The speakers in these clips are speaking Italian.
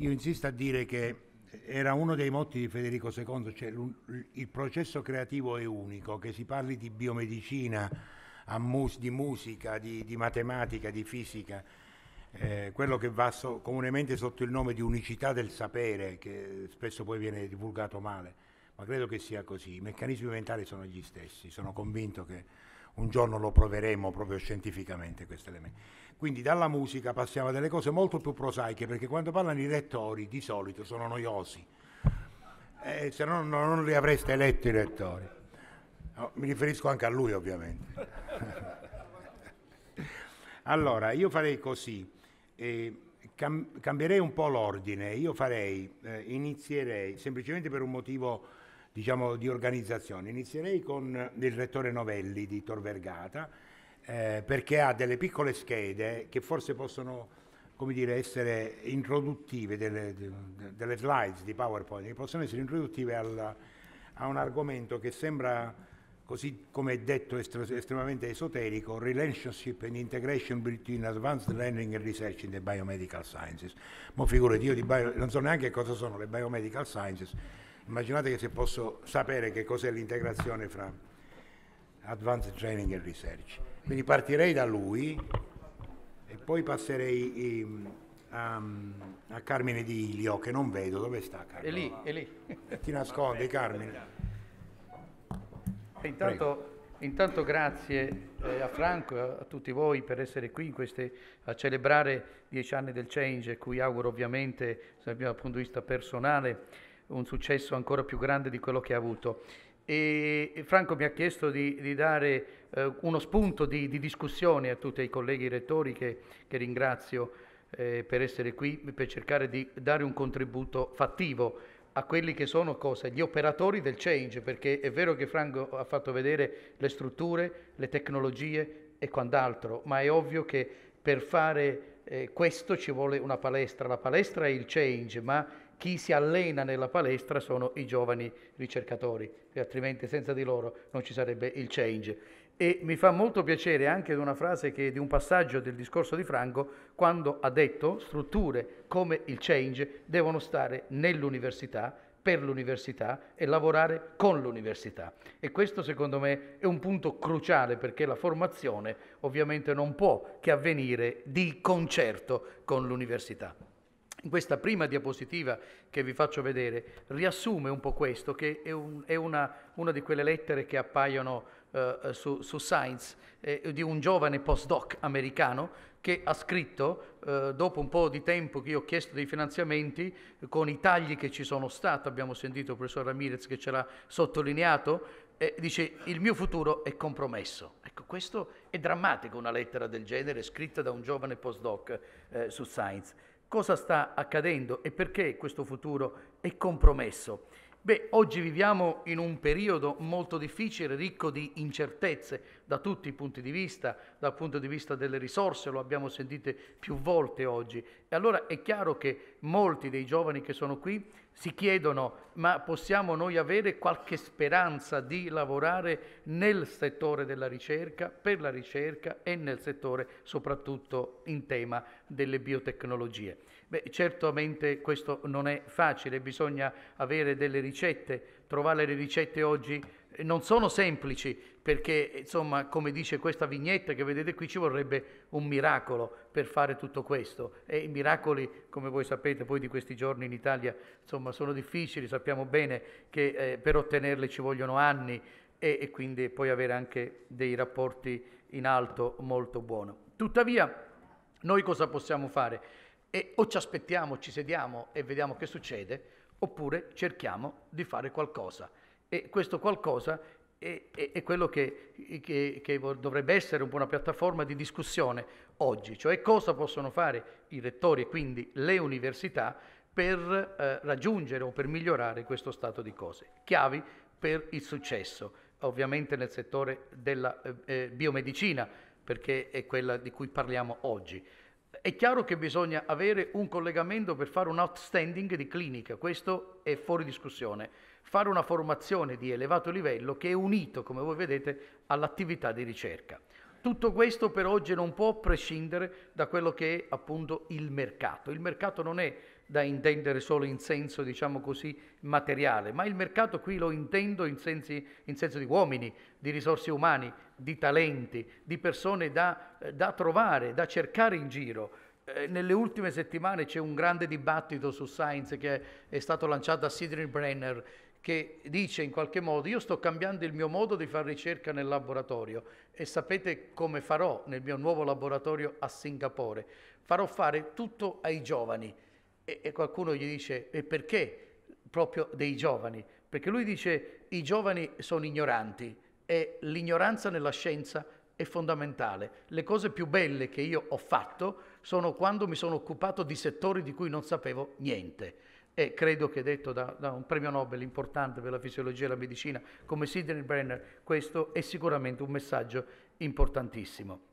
Io insisto a dire che era uno dei motti di Federico II, cioè il processo creativo è unico, che si parli di biomedicina, mus di musica, di, di, matematica, di fisica, eh, quello che va so comunemente sotto il nome di unicità del sapere, che spesso poi viene divulgato male, ma credo che sia così, i meccanismi mentali sono gli stessi, sono convinto che un giorno lo proveremo proprio scientificamente questo elemento. Quindi dalla musica passiamo a delle cose molto più prosaiche, perché quando parlano i rettori di solito sono noiosi, eh, se no non li avreste eletti i rettori. No, mi riferisco anche a lui ovviamente. allora, io farei così, eh, cam- cambierei un po' l'ordine, io farei, eh, inizierei semplicemente per un motivo diciamo, di organizzazione. Inizierei con eh, il rettore Novelli di Tor Vergata, eh, perché ha delle piccole schede che forse possono dire, essere introduttive, delle, delle, slides di PowerPoint, che possono essere introduttive al, a un argomento che sembra, così come detto, estremamente esoterico, Relationship and Integration between Advanced Learning and Research in the Biomedical Sciences. Ma figurati, io di bio, non so neanche cosa sono le Biomedical Sciences, Immaginate che se posso sapere che cos'è l'integrazione fra Advanced Training e Research. Quindi partirei da lui e poi passerei in, ehm, a, a, Carmine Di Ilio, che non vedo, dove sta Carmine? È lì, è lì. Ti nascondi Carmine. Eh, intanto, intanto, grazie eh, a Franco e a tutti voi per essere qui queste, a celebrare dieci anni del Change, cui auguro ovviamente, dal mio punto di vista personale, un successo ancora più grande di quello che ha avuto. E Franco mi ha chiesto di, di dare eh, uno spunto di, di, discussione a tutti i colleghi rettori che, che ringrazio eh, per essere qui, per cercare di dare un contributo fattivo a quelli che sono cosa? gli operatori del change, perché è vero che Franco ha fatto vedere le strutture, le tecnologie e quant'altro, ma è ovvio che per fare eh, questo ci vuole una palestra, la palestra è il change, ma chi si allena nella palestra sono i giovani ricercatori, altrimenti senza di loro non ci sarebbe il change. E mi fa molto piacere anche una frase che, è di un passaggio del discorso di Franco, quando ha detto strutture come il change devono stare nell'università, per l'università e lavorare con l'università. E questo secondo me è un punto cruciale perché la formazione ovviamente non può che avvenire di concerto con l'università in Questa prima diapositiva che vi faccio vedere riassume un po' questo, che è, un, è una, una, di quelle lettere che appaiono eh, eh, su, su, Science eh, di un giovane postdoc americano che ha scritto, eh, dopo un po' di tempo che io ho chiesto dei finanziamenti, con i tagli che ci sono stati, abbiamo sentito il professor Ramirez che ce l'ha sottolineato, dice il mio futuro è compromesso. Ecco, questo è drammatico una lettera del genere scritta da un giovane postdoc eh, su Science cosa sta accadendo e perché questo futuro è compromesso. Beh, oggi viviamo in un periodo molto difficile, ricco di incertezze da tutti i punti di vista, dal punto di vista delle risorse, lo abbiamo sentito più volte oggi. E allora è chiaro che molti dei giovani che sono qui si chiedono ma possiamo noi avere qualche speranza di lavorare nel settore della ricerca, per la ricerca e nel settore soprattutto in tema delle biotecnologie. Beh, certamente questo non è facile, bisogna avere delle ricette, trovare le ricette oggi eh, non sono semplici perché insomma come dice questa vignetta che vedete qui ci vorrebbe un miracolo per fare tutto questo e i miracoli come voi sapete poi di questi giorni in Italia insomma sono difficili sappiamo bene che eh, per ottenerli ci vogliono anni e, e quindi poi avere anche dei rapporti in alto molto buono tuttavia noi cosa possiamo fare? e o ci aspettiamo, ci sediamo e vediamo che succede, oppure cerchiamo di fare qualcosa. E questo qualcosa è, è, è quello che, che, che, dovrebbe essere una piattaforma di discussione oggi, cioè cosa possono fare i rettori e quindi le università per eh, raggiungere o per migliorare questo stato di cose. Chiavi per il successo, ovviamente nel settore della eh, eh biomedicina, perché è quella di cui parliamo oggi. È chiaro che bisogna avere un collegamento per fare un outstanding di clinica, questo è fuori discussione. Fare una formazione di elevato livello che è unito, come voi vedete, all'attività di ricerca. Tutto questo per oggi non può prescindere da quello che è appunto il mercato. Il mercato non è da intendere solo in senso, diciamo così, materiale, ma il mercato qui lo intendo in, sensi, in senso di uomini, di risorse umane, di talenti, di persone da, eh, da trovare, da cercare in giro. Eh, nelle ultime settimane c'è un grande dibattito su Science che è stato lanciato da Sidney Brenner, che dice in qualche modo io sto cambiando il mio modo di fare ricerca nel laboratorio e sapete come farò nel mio nuovo laboratorio a Singapore? Farò fare tutto ai giovani e, e qualcuno gli dice e perché proprio dei giovani? Perché lui dice i giovani sono ignoranti e l'ignoranza nella scienza è fondamentale. Le cose più belle che io ho fatto sono quando mi sono occupato di settori di cui non sapevo niente. E credo che detto da, da un premio Nobel importante per la fisiologia e la medicina come Sidney Brenner, questo è sicuramente un messaggio importantissimo.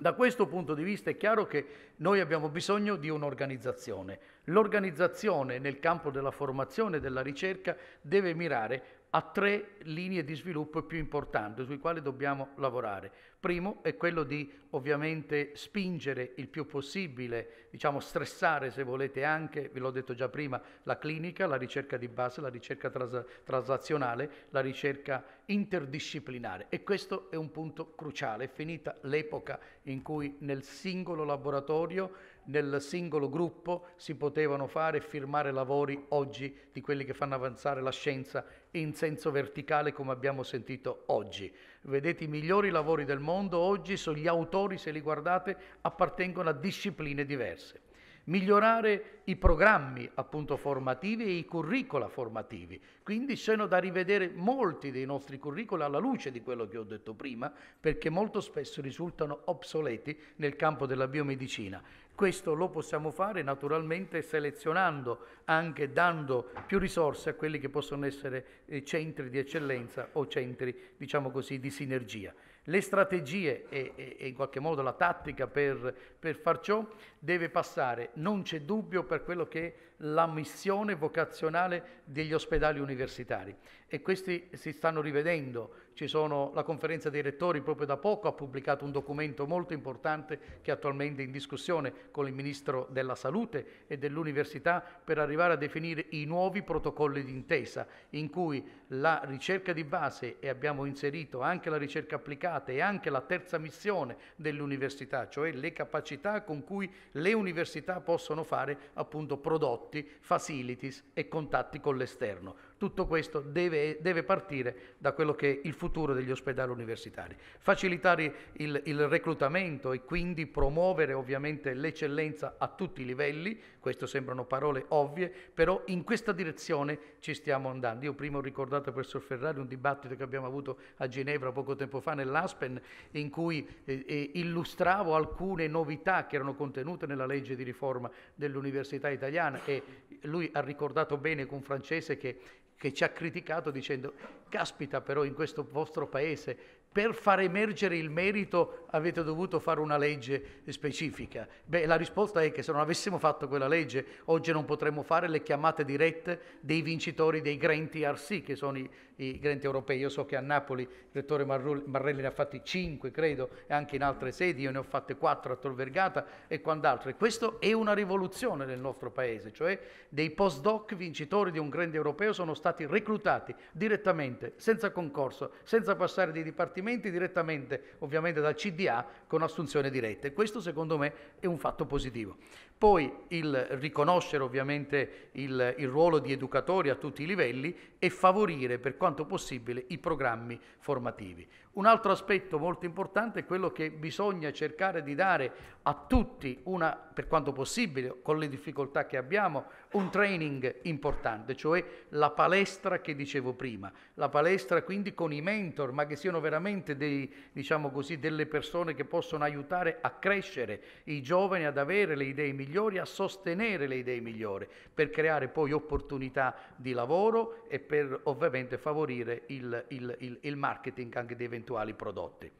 Da questo punto di vista è chiaro che noi abbiamo bisogno di un'organizzazione. L'organizzazione nel campo della formazione e della ricerca deve mirare ha tre linee di sviluppo più importanti sui quali dobbiamo lavorare. Primo è quello di ovviamente spingere il più possibile, diciamo stressare se volete anche, ve l'ho detto già prima, la clinica, la ricerca di base, la ricerca tras- traslazionale, la ricerca interdisciplinare e questo è un punto cruciale. È finita l'epoca in cui nel singolo laboratorio nel singolo gruppo si potevano fare e firmare lavori oggi di quelli che fanno avanzare la scienza in senso verticale come abbiamo sentito oggi. Vedete i migliori lavori del mondo oggi, sono gli autori se li guardate appartengono a discipline diverse migliorare i programmi appunto formativi e i curricula formativi. Quindi sono da rivedere molti dei nostri curricula alla luce di quello che ho detto prima, perché molto spesso risultano obsoleti nel campo della biomedicina questo lo possiamo fare naturalmente selezionando, anche dando più risorse a quelli che possono essere eh, centri di eccellenza o centri, diciamo così, di sinergia. Le strategie e, e, e in qualche modo la tattica per, per far ciò deve passare, non c'è dubbio, per quello che è la missione vocazionale degli ospedali universitari e questi si stanno rivedendo ci sono, la conferenza dei rettori proprio da poco ha pubblicato un documento molto importante che è attualmente in discussione con il Ministro della Salute e dell'Università per arrivare a definire i nuovi protocolli d'intesa in cui la ricerca di base e abbiamo inserito anche la ricerca applicata e anche la terza missione dell'università, cioè le capacità con cui le università possono fare appunto prodotti, facilities e contatti con l'esterno tutto questo deve, deve, partire da quello che è il futuro degli ospedali universitari. Facilitare il, il reclutamento e quindi promuovere ovviamente l'eccellenza a tutti i livelli, queste sembrano parole ovvie, però in questa direzione ci stiamo andando. Io prima ho ricordato, professor Ferrari, un dibattito che abbiamo avuto a Ginevra poco tempo fa nell'Aspen in cui eh, eh illustravo alcune novità che erano contenute nella legge di riforma dell'università italiana e lui ha ricordato bene con francese che che ci ha criticato dicendo caspita però in questo vostro paese per far emergere il merito avete dovuto fare una legge specifica? Beh, la risposta è che se non avessimo fatto quella legge, oggi non potremmo fare le chiamate dirette dei vincitori dei grandi RC, che sono i, i grandi europei. Io so che a Napoli il rettore Marrelli ne ha fatti 5, credo, e anche in altre sedi, io ne ho fatte 4 a Tor Vergata e quant'altro. E questa è una rivoluzione nel nostro paese, cioè dei postdoc vincitori di un grande europeo sono stati reclutati direttamente, senza concorso, senza passare dei dipartimenti dipartimenti direttamente ovviamente dal CDA con assunzione diretta e questo secondo me è un fatto positivo poi il riconoscere ovviamente il, il, ruolo di educatori a tutti i livelli e favorire per quanto possibile i programmi formativi. Un altro aspetto molto importante è quello che bisogna cercare di dare a tutti, una, per quanto possibile, con le difficoltà che abbiamo, un training importante, cioè la palestra che dicevo prima, la palestra quindi con i mentor, ma che siano veramente dei, diciamo così, delle persone che possono aiutare a crescere i giovani ad avere le idee migliori migliori, a sostenere le idee migliori, per creare poi opportunità di lavoro e per ovviamente favorire il, il, il, il marketing anche di eventuali prodotti.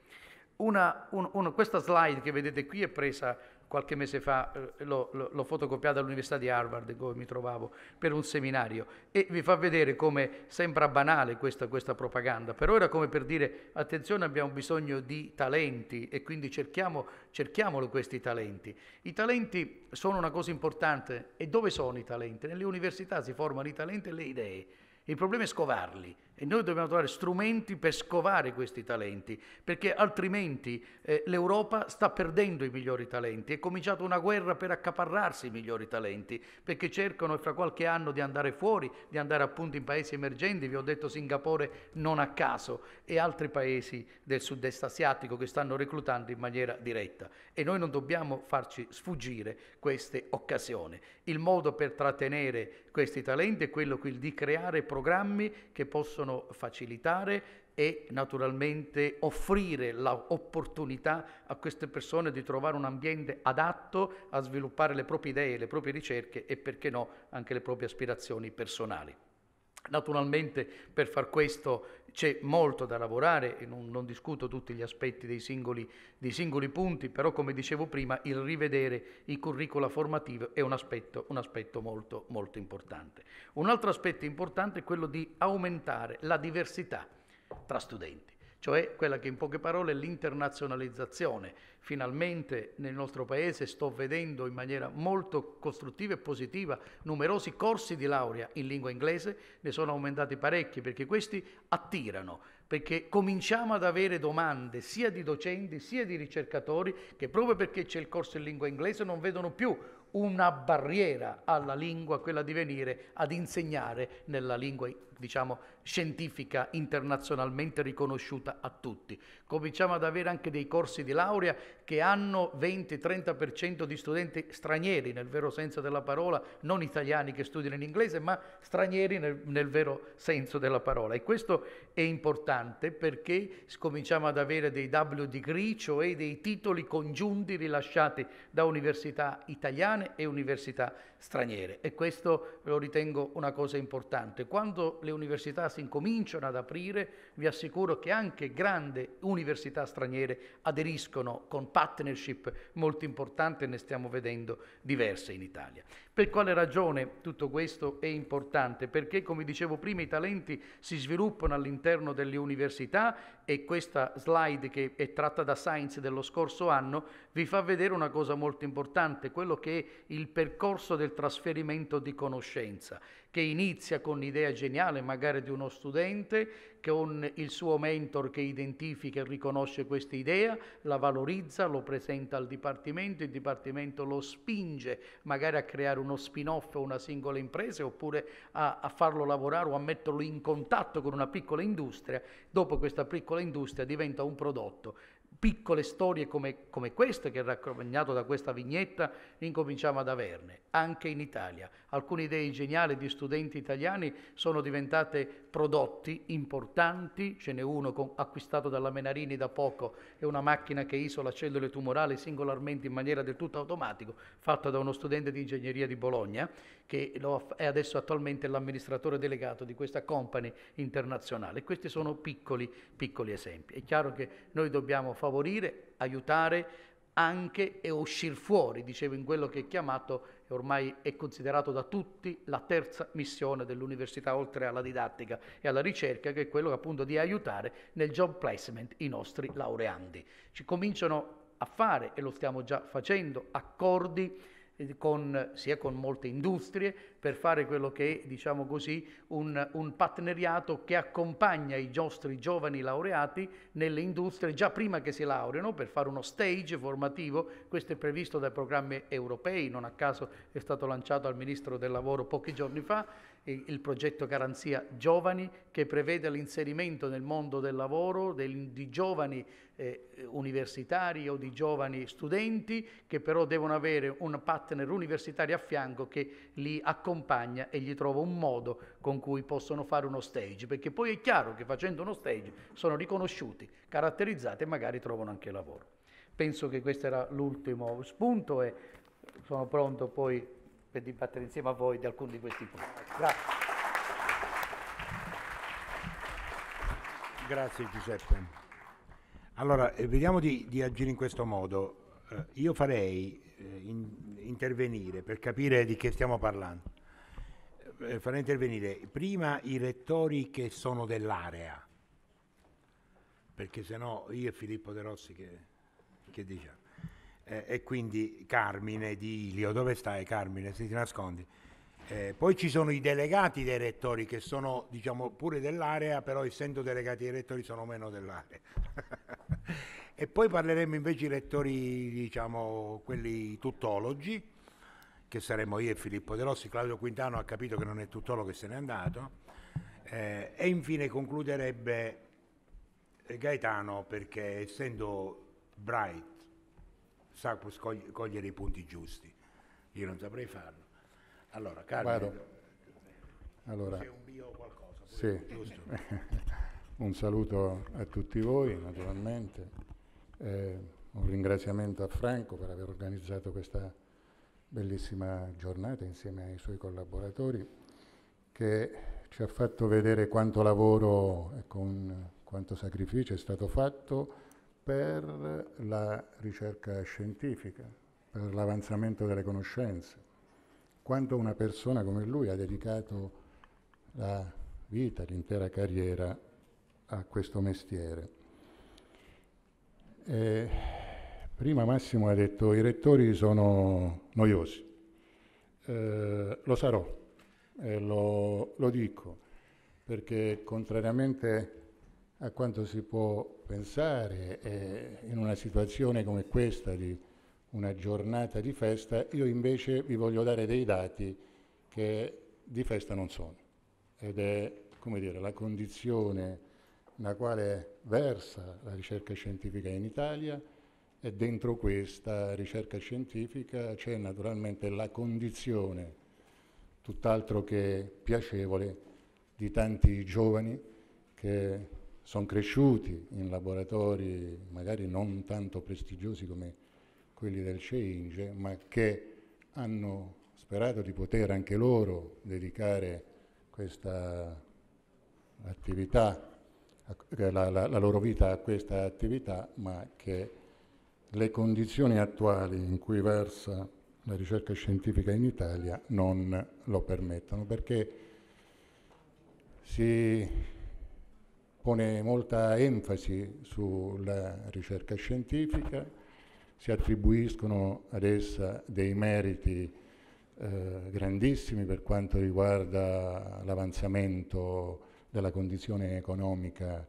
Una, un, un, questa slide che vedete qui è presa qualche mese fa eh, l'ho, l'ho fotocopiata all'Università di Harvard dove mi trovavo per un seminario e vi fa vedere come sembra banale questa, questa propaganda, però era come per dire attenzione abbiamo bisogno di talenti e quindi cerchiamo, cerchiamolo questi talenti. I talenti sono una cosa importante e dove sono i talenti? Nelle università si formano i talenti e le idee, il problema è scovarli e noi dobbiamo trovare strumenti per scovare questi talenti, perché altrimenti eh, l'Europa sta perdendo i migliori talenti. È cominciata una guerra per accaparrarsi i migliori talenti, perché cercano fra qualche anno di andare fuori, di andare appunto in paesi emergenti, vi ho detto Singapore non a caso, e altri paesi del sud-est asiatico che stanno reclutando in maniera diretta e noi non dobbiamo farci sfuggire queste occasioni. Il modo per trattenere questi talenti è quello di creare programmi che possono facilitare e naturalmente offrire l'opportunità a queste persone di trovare un ambiente adatto a sviluppare le proprie idee, le proprie ricerche e perché no anche le proprie aspirazioni personali. Naturalmente per far questo c'è molto da lavorare, non, non discuto tutti gli aspetti dei singoli, dei singoli, punti, però come dicevo prima il rivedere i curricula formativi è un aspetto, un aspetto molto, molto importante. Un altro aspetto importante è quello di aumentare la diversità tra studenti cioè quella che in poche parole è l'internazionalizzazione. Finalmente nel nostro Paese sto vedendo in maniera molto costruttiva e positiva numerosi corsi di laurea in lingua inglese, ne sono aumentati parecchi perché questi attirano, perché cominciamo ad avere domande sia di docenti sia di ricercatori che proprio perché c'è il corso in lingua inglese non vedono più una barriera alla lingua, quella di venire ad insegnare nella lingua, diciamo, scientifica internazionalmente riconosciuta a tutti. Cominciamo ad avere anche dei corsi di laurea che hanno 20-30% di studenti stranieri, nel vero senso della parola, non italiani che studiano in inglese, ma stranieri nel, nel vero senso della parola. E questo è importante perché cominciamo ad avere dei W degree, cioè dei titoli congiunti rilasciati da università italiane e università straniere. E questo lo ritengo una cosa importante. Quando le università si si incominciano ad aprire, vi assicuro che anche grandi università straniere aderiscono con partnership molto importanti e ne stiamo vedendo diverse in Italia. Per quale ragione tutto questo è importante? Perché, come dicevo prima, i talenti si sviluppano all'interno delle università e questa slide che è tratta da Science dello scorso anno vi fa vedere una cosa molto importante, quello che è il percorso del trasferimento di conoscenza, che inizia con l'idea geniale magari di uno studente con il suo mentor che identifica e riconosce questa idea, la valorizza, lo presenta al Dipartimento, il Dipartimento lo spinge magari a creare uno spin-off o una singola impresa oppure a, a, farlo lavorare o a metterlo in contatto con una piccola industria. Dopo questa piccola industria diventa un prodotto piccole storie come, come queste che è raccomandato da questa vignetta incominciamo ad averne, anche in Italia. Alcune idee geniali di studenti italiani sono diventate prodotti importanti, ce n'è uno con, acquistato dalla Menarini da poco, è una macchina che isola cellule tumorali singolarmente in maniera del tutto automatica, fatta da uno studente di ingegneria di Bologna, che è adesso attualmente l'amministratore delegato di questa company internazionale. Questi sono piccoli, piccoli esempi. È chiaro che noi dobbiamo favorire, aiutare anche e uscire fuori, dicevo, in quello che è chiamato e ormai è considerato da tutti la terza missione dell'università oltre alla didattica e alla ricerca, che è quello appunto di aiutare nel job placement i nostri laureandi. Ci cominciano a fare, e lo stiamo già facendo, accordi con, sia con molte industrie per fare quello che è, diciamo così, un, un, partenariato che accompagna i nostri giovani laureati nelle industrie già prima che si laureano per fare uno stage formativo, questo è previsto dai programmi europei, non a caso è stato lanciato al Ministro del Lavoro pochi giorni fa, il progetto Garanzia Giovani che prevede l'inserimento nel mondo del lavoro del, di giovani eh, universitari o di giovani studenti che però devono avere un partner universitario a fianco che li accompagna e gli trova un modo con cui possono fare uno stage, perché poi è chiaro che facendo uno stage sono riconosciuti, caratterizzati e magari trovano anche lavoro. Penso che questo era l'ultimo spunto e sono pronto poi per dibattere insieme a voi di alcuni di questi punti. Grazie. Grazie Giuseppe. Allora, eh, vediamo di, di agire in questo modo. Eh, io farei eh, in, intervenire per capire di che stiamo parlando. Eh, eh farei intervenire prima i rettori che sono dell'area, perché sennò io e Filippo De Rossi che, che diciamo eh, e quindi Carmine di Ilio, dove stai Carmine? Se ti nascondi. Eh, poi ci sono i delegati dei rettori che sono diciamo pure dell'area, però essendo delegati dei rettori sono meno dell'area. e poi parleremo invece i rettori, diciamo, quelli tuttologi, che saremo io e Filippo De Rossi. Claudio Quintano ha capito che non è tuttologo che se n'è andato. Eh, e infine concluderebbe eh, Gaetano perché essendo Bright sa cogliere i punti giusti. Io non saprei farlo. Allora, Carmen, allora, un bio qualcosa, sì. giusto? un saluto a tutti voi, naturalmente. Eh, un ringraziamento a Franco per aver organizzato questa bellissima giornata insieme ai suoi collaboratori che ci ha fatto vedere quanto lavoro e con quanto sacrificio è stato fatto per la ricerca scientifica, per l'avanzamento delle conoscenze. Quanto una persona come lui ha dedicato la vita, l'intera carriera a questo mestiere. E prima Massimo ha detto i rettori sono noiosi. Eh, lo sarò, eh, lo, lo dico, perché contrariamente a a quanto si può pensare eh, in una situazione come questa di una giornata di festa, io invece vi voglio dare dei dati che di festa non sono ed è come dire, la condizione nella quale versa la ricerca scientifica in Italia e dentro questa ricerca scientifica c'è naturalmente la condizione tutt'altro che piacevole di tanti giovani che sono cresciuti in laboratori magari non tanto prestigiosi come quelli del Ceinge, ma che hanno sperato di poter anche loro dedicare questa attività, eh, la, la, la loro vita a questa attività, ma che le condizioni attuali in cui versa la ricerca scientifica in Italia non lo permettono, perché si pone molta enfasi sulla ricerca scientifica, si attribuiscono ad essa dei meriti eh, grandissimi per quanto riguarda l'avanzamento della condizione economica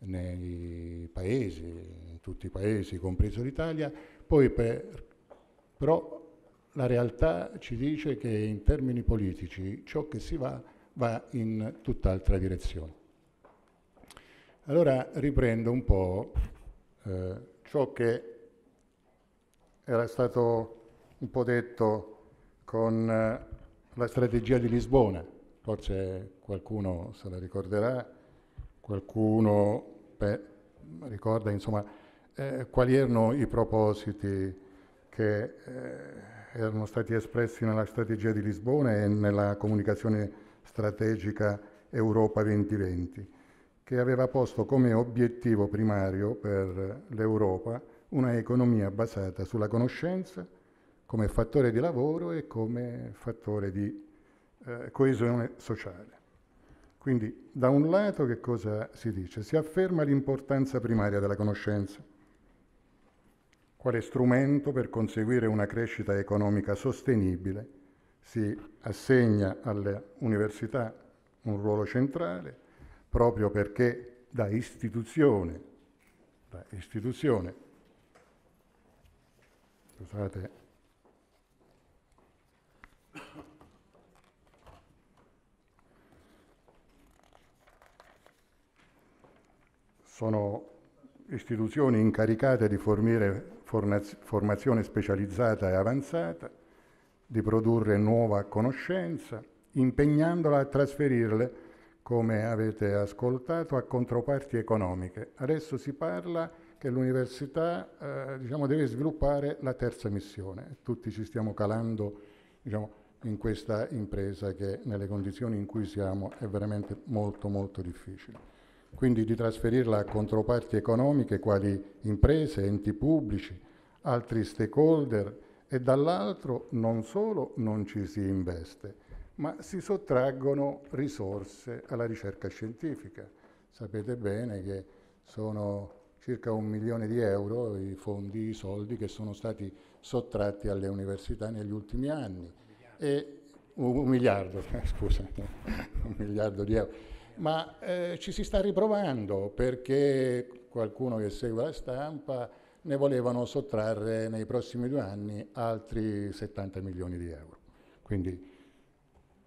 nei paesi, in tutti i paesi, compreso l'Italia, poi per, però la realtà ci dice che in termini politici ciò che si va va in tutt'altra direzione. Allora riprendo un po' eh, ciò che era stato un po' detto con eh, la strategia di Lisbona, forse qualcuno se la ricorderà, qualcuno beh, ricorda insomma eh, quali erano i propositi che eh, erano stati espressi nella strategia di Lisbona e nella comunicazione strategica Europa 2020 che aveva posto come obiettivo primario per l'Europa una economia basata sulla conoscenza come fattore di lavoro e come fattore di eh, coesione sociale. Quindi da un lato che cosa si dice? Si afferma l'importanza primaria della conoscenza quale strumento per conseguire una crescita economica sostenibile si assegna alle università un ruolo centrale proprio perché da istituzione, da istituzione, scusate, sono istituzioni incaricate di fornire formazione specializzata e avanzata, di produrre nuova conoscenza, impegnandola a trasferirle come avete ascoltato, a controparti economiche. Adesso si parla che l'università eh, diciamo, deve sviluppare la terza missione. Tutti ci stiamo calando diciamo, in questa impresa che nelle condizioni in cui siamo è veramente molto molto difficile. Quindi di trasferirla a controparti economiche quali imprese, enti pubblici, altri stakeholder e dall'altro non solo non ci si investe, ma si sottraggono risorse alla ricerca scientifica. Sapete bene che sono circa un milione di euro i fondi, i soldi che sono stati sottratti alle università negli ultimi anni. E un miliardo, eh, scusa, un miliardo di euro. Ma eh, ci si sta riprovando perché qualcuno che segue la stampa ne volevano sottrarre nei prossimi due anni altri 70 milioni di euro. Quindi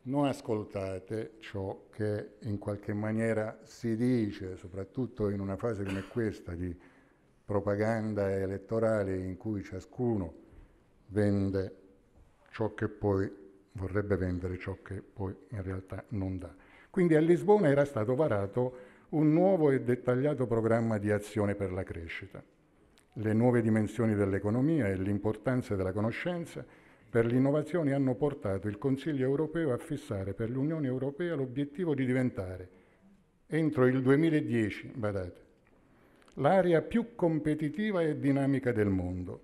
non ascoltate ciò che in qualche maniera si dice, soprattutto in una fase come questa di propaganda elettorale in cui ciascuno vende ciò che poi vorrebbe vendere, ciò che poi in realtà non dà. Quindi a Lisbona era stato varato un nuovo e dettagliato programma di azione per la crescita. Le nuove dimensioni dell'economia e l'importanza della conoscenza per l'innovazione hanno portato il Consiglio europeo a fissare per l'Unione europea l'obiettivo di diventare, entro il 2010, badate, l'area più competitiva e dinamica del mondo.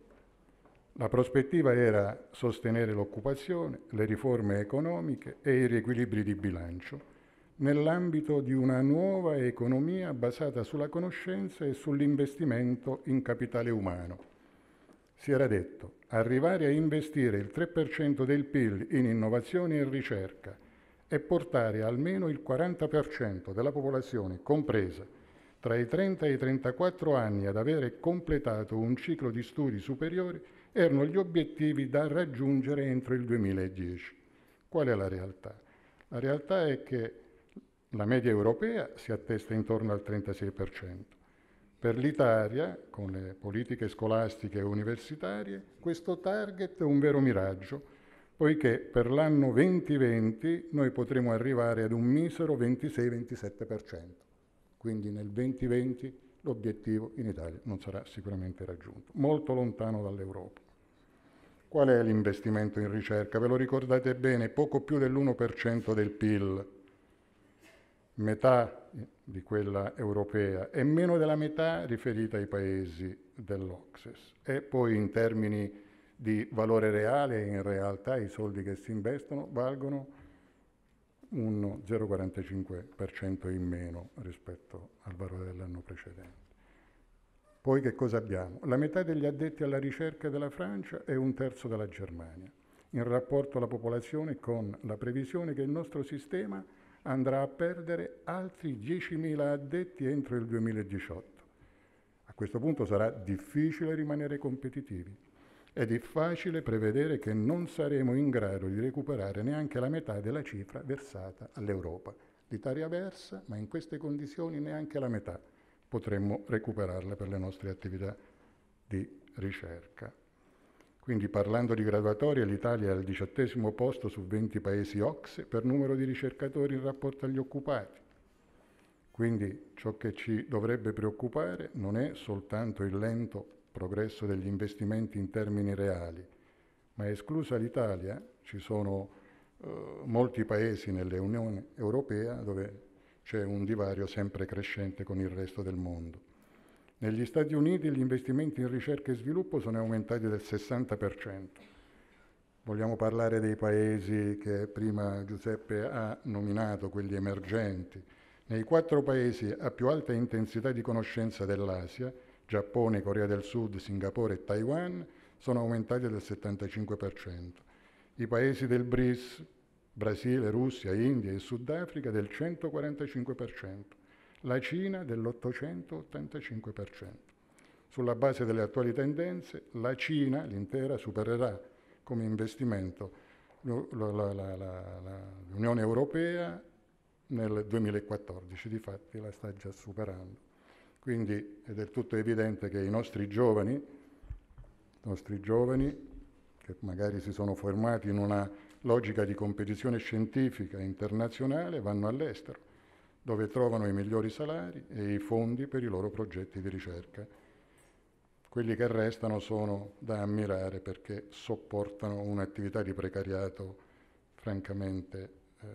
La prospettiva era sostenere l'occupazione, le riforme economiche e i riequilibri di bilancio nell'ambito di una nuova economia basata sulla conoscenza e sull'investimento in capitale umano. Si era detto, arrivare a investire il 3% del PIL in innovazione e ricerca e portare almeno il 40% della popolazione compresa tra i 30 e i 34 anni ad avere completato un ciclo di studi superiori erano gli obiettivi da raggiungere entro il 2010. Qual è la realtà? La realtà è che la media europea si attesta intorno al 36%. Per l'Italia, con le politiche scolastiche e universitarie, questo target è un vero miraggio, poiché per l'anno 2020 noi potremo arrivare ad un misero 26-27%. Quindi nel 2020 l'obiettivo in Italia non sarà sicuramente raggiunto, molto lontano dall'Europa. Qual è l'investimento in ricerca? Ve lo ricordate bene, poco più dell'1% del PIL metà di quella europea e meno della metà riferita ai paesi dell'Ocses. E poi in termini di valore reale, in realtà i soldi che si investono valgono un 0,45% in meno rispetto al valore dell'anno precedente. Poi che cosa abbiamo? La metà degli addetti alla ricerca della Francia e un terzo della Germania, in rapporto alla popolazione con la previsione che il nostro sistema andrà a perdere altri 10.000 addetti entro il 2018. A questo punto sarà difficile rimanere competitivi ed è facile prevedere che non saremo in grado di recuperare neanche la metà della cifra versata all'Europa. L'Italia versa, ma in queste condizioni neanche la metà potremmo recuperarla per le nostre attività di ricerca. Quindi parlando di graduatorie, l'Italia è al diciottesimo posto su 20 paesi OXE per numero di ricercatori in rapporto agli occupati. Quindi ciò che ci dovrebbe preoccupare non è soltanto il lento progresso degli investimenti in termini reali, ma esclusa l'Italia ci sono eh, molti paesi nell'Unione Europea dove c'è un divario sempre crescente con il resto del mondo. Negli Stati Uniti gli investimenti in ricerca e sviluppo sono aumentati del 60%. Vogliamo parlare dei paesi che prima Giuseppe ha nominato, quelli emergenti. Nei quattro paesi a più alta intensità di conoscenza dell'Asia, Giappone, Corea del Sud, Singapore e Taiwan, sono aumentati del 75%. I paesi del BRIS, Brasile, Russia, India e Sudafrica del 145% la Cina dell'885%. Sulla base delle attuali tendenze, la Cina, l'intera, supererà come investimento l'Unione Europea nel 2014, di fatti la sta già superando. Quindi è del tutto evidente che i nostri giovani, i nostri giovani che magari si sono formati in una logica di competizione scientifica internazionale, vanno all'estero dove trovano i migliori salari e i fondi per i loro progetti di ricerca. Quelli che restano sono da ammirare perché sopportano un'attività di precariato francamente, eh,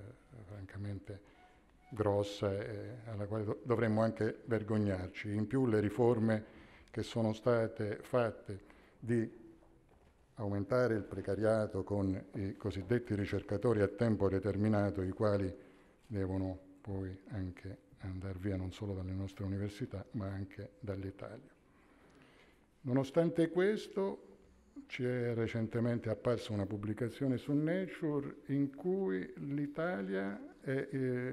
francamente grossa e alla quale dovremmo anche vergognarci. In più le riforme che sono state fatte di aumentare il precariato con i cosiddetti ricercatori a tempo determinato, i quali devono poi anche andare via non solo dalle nostre università ma anche dall'Italia. Nonostante questo ci è recentemente apparsa una pubblicazione su Nature in cui l'Italia è eh,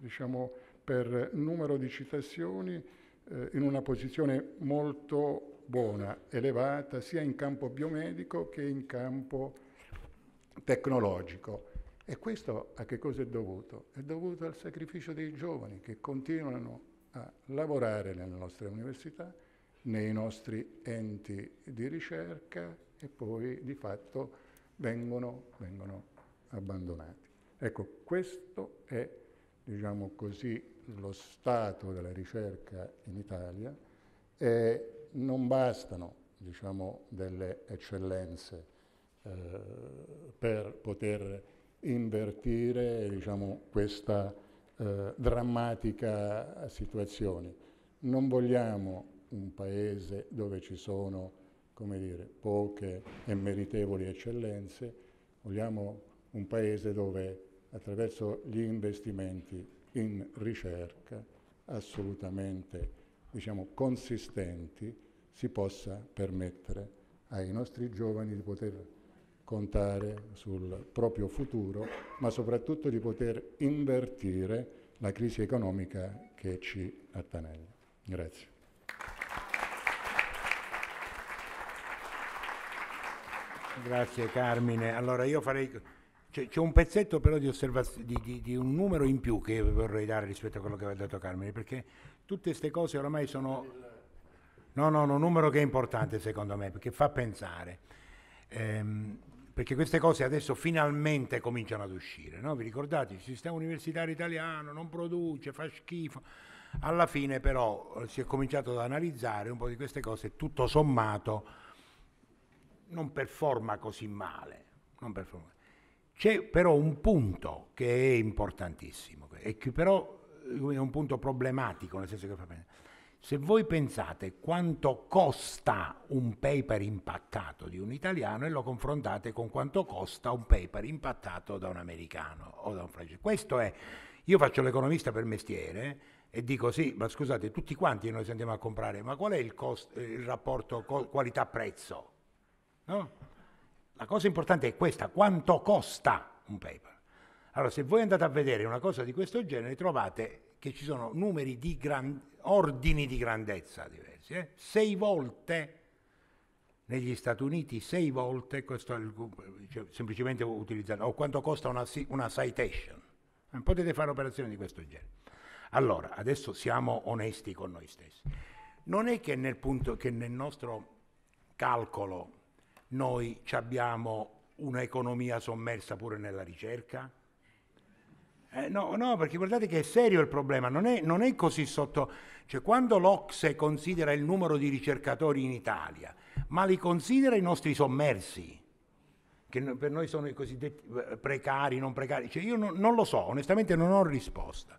diciamo, per numero di citazioni eh, in una posizione molto buona, elevata, sia in campo biomedico che in campo tecnologico. E questo a che cosa è dovuto? È dovuto al sacrificio dei giovani che continuano a lavorare nelle nostre università, nei nostri enti di ricerca e poi di fatto vengono, vengono abbandonati. Ecco, questo è, diciamo così, lo stato della ricerca in Italia e non bastano, diciamo, delle eccellenze eh, per poter invertire diciamo, questa eh, drammatica situazione. Non vogliamo un paese dove ci sono come dire, poche e meritevoli eccellenze, vogliamo un paese dove attraverso gli investimenti in ricerca assolutamente diciamo, consistenti si possa permettere ai nostri giovani di poter contare sul proprio futuro, ma soprattutto di poter invertire la crisi economica che ci attanaglia. Grazie. Grazie Carmine. Allora io farei... C'è, un pezzetto però di, di, di, di, un numero in più che vorrei dare rispetto a quello che aveva detto Carmine, perché tutte queste cose oramai sono... No, no, un numero che è importante secondo me, perché fa pensare. Ehm, perché queste cose adesso finalmente cominciano ad uscire, no? vi ricordate? Il sistema universitario italiano non produce, fa schifo. Alla fine però eh, si è cominciato ad analizzare un po' di queste cose, tutto sommato non performa così male. Performa. C'è però un punto che è importantissimo e che però eh, è un punto problematico, nel senso che fa bene. Se voi pensate quanto costa un paper impattato di un italiano e lo confrontate con quanto costa un paper impattato da un americano o da un francese, questo è, io faccio l'economista per mestiere e dico sì, ma scusate, tutti quanti noi andiamo a comprare, ma qual è il, cost, eh, il rapporto qualità-prezzo? No? La cosa importante è questa, quanto costa un paper. Allora, se voi andate a vedere una cosa di questo genere, trovate che ci sono numeri di gran, ordini di grandezza diversi. Eh? Sei volte negli Stati Uniti, sei volte, questo è il, cioè, semplicemente utilizzando, o quanto costa una, una citation. Eh, potete fare operazioni di questo genere. Allora, adesso siamo onesti con noi stessi. Non è che nel, punto, che nel nostro calcolo noi abbiamo un'economia sommersa pure nella ricerca, eh, no, no, perché guardate che è serio il problema, non è, non è così sotto... Cioè, quando l'Ocse considera il numero di ricercatori in Italia, ma li considera i nostri sommersi, che per noi sono i cosiddetti eh, precari, non precari, cioè, io non, non lo so, onestamente non ho risposta,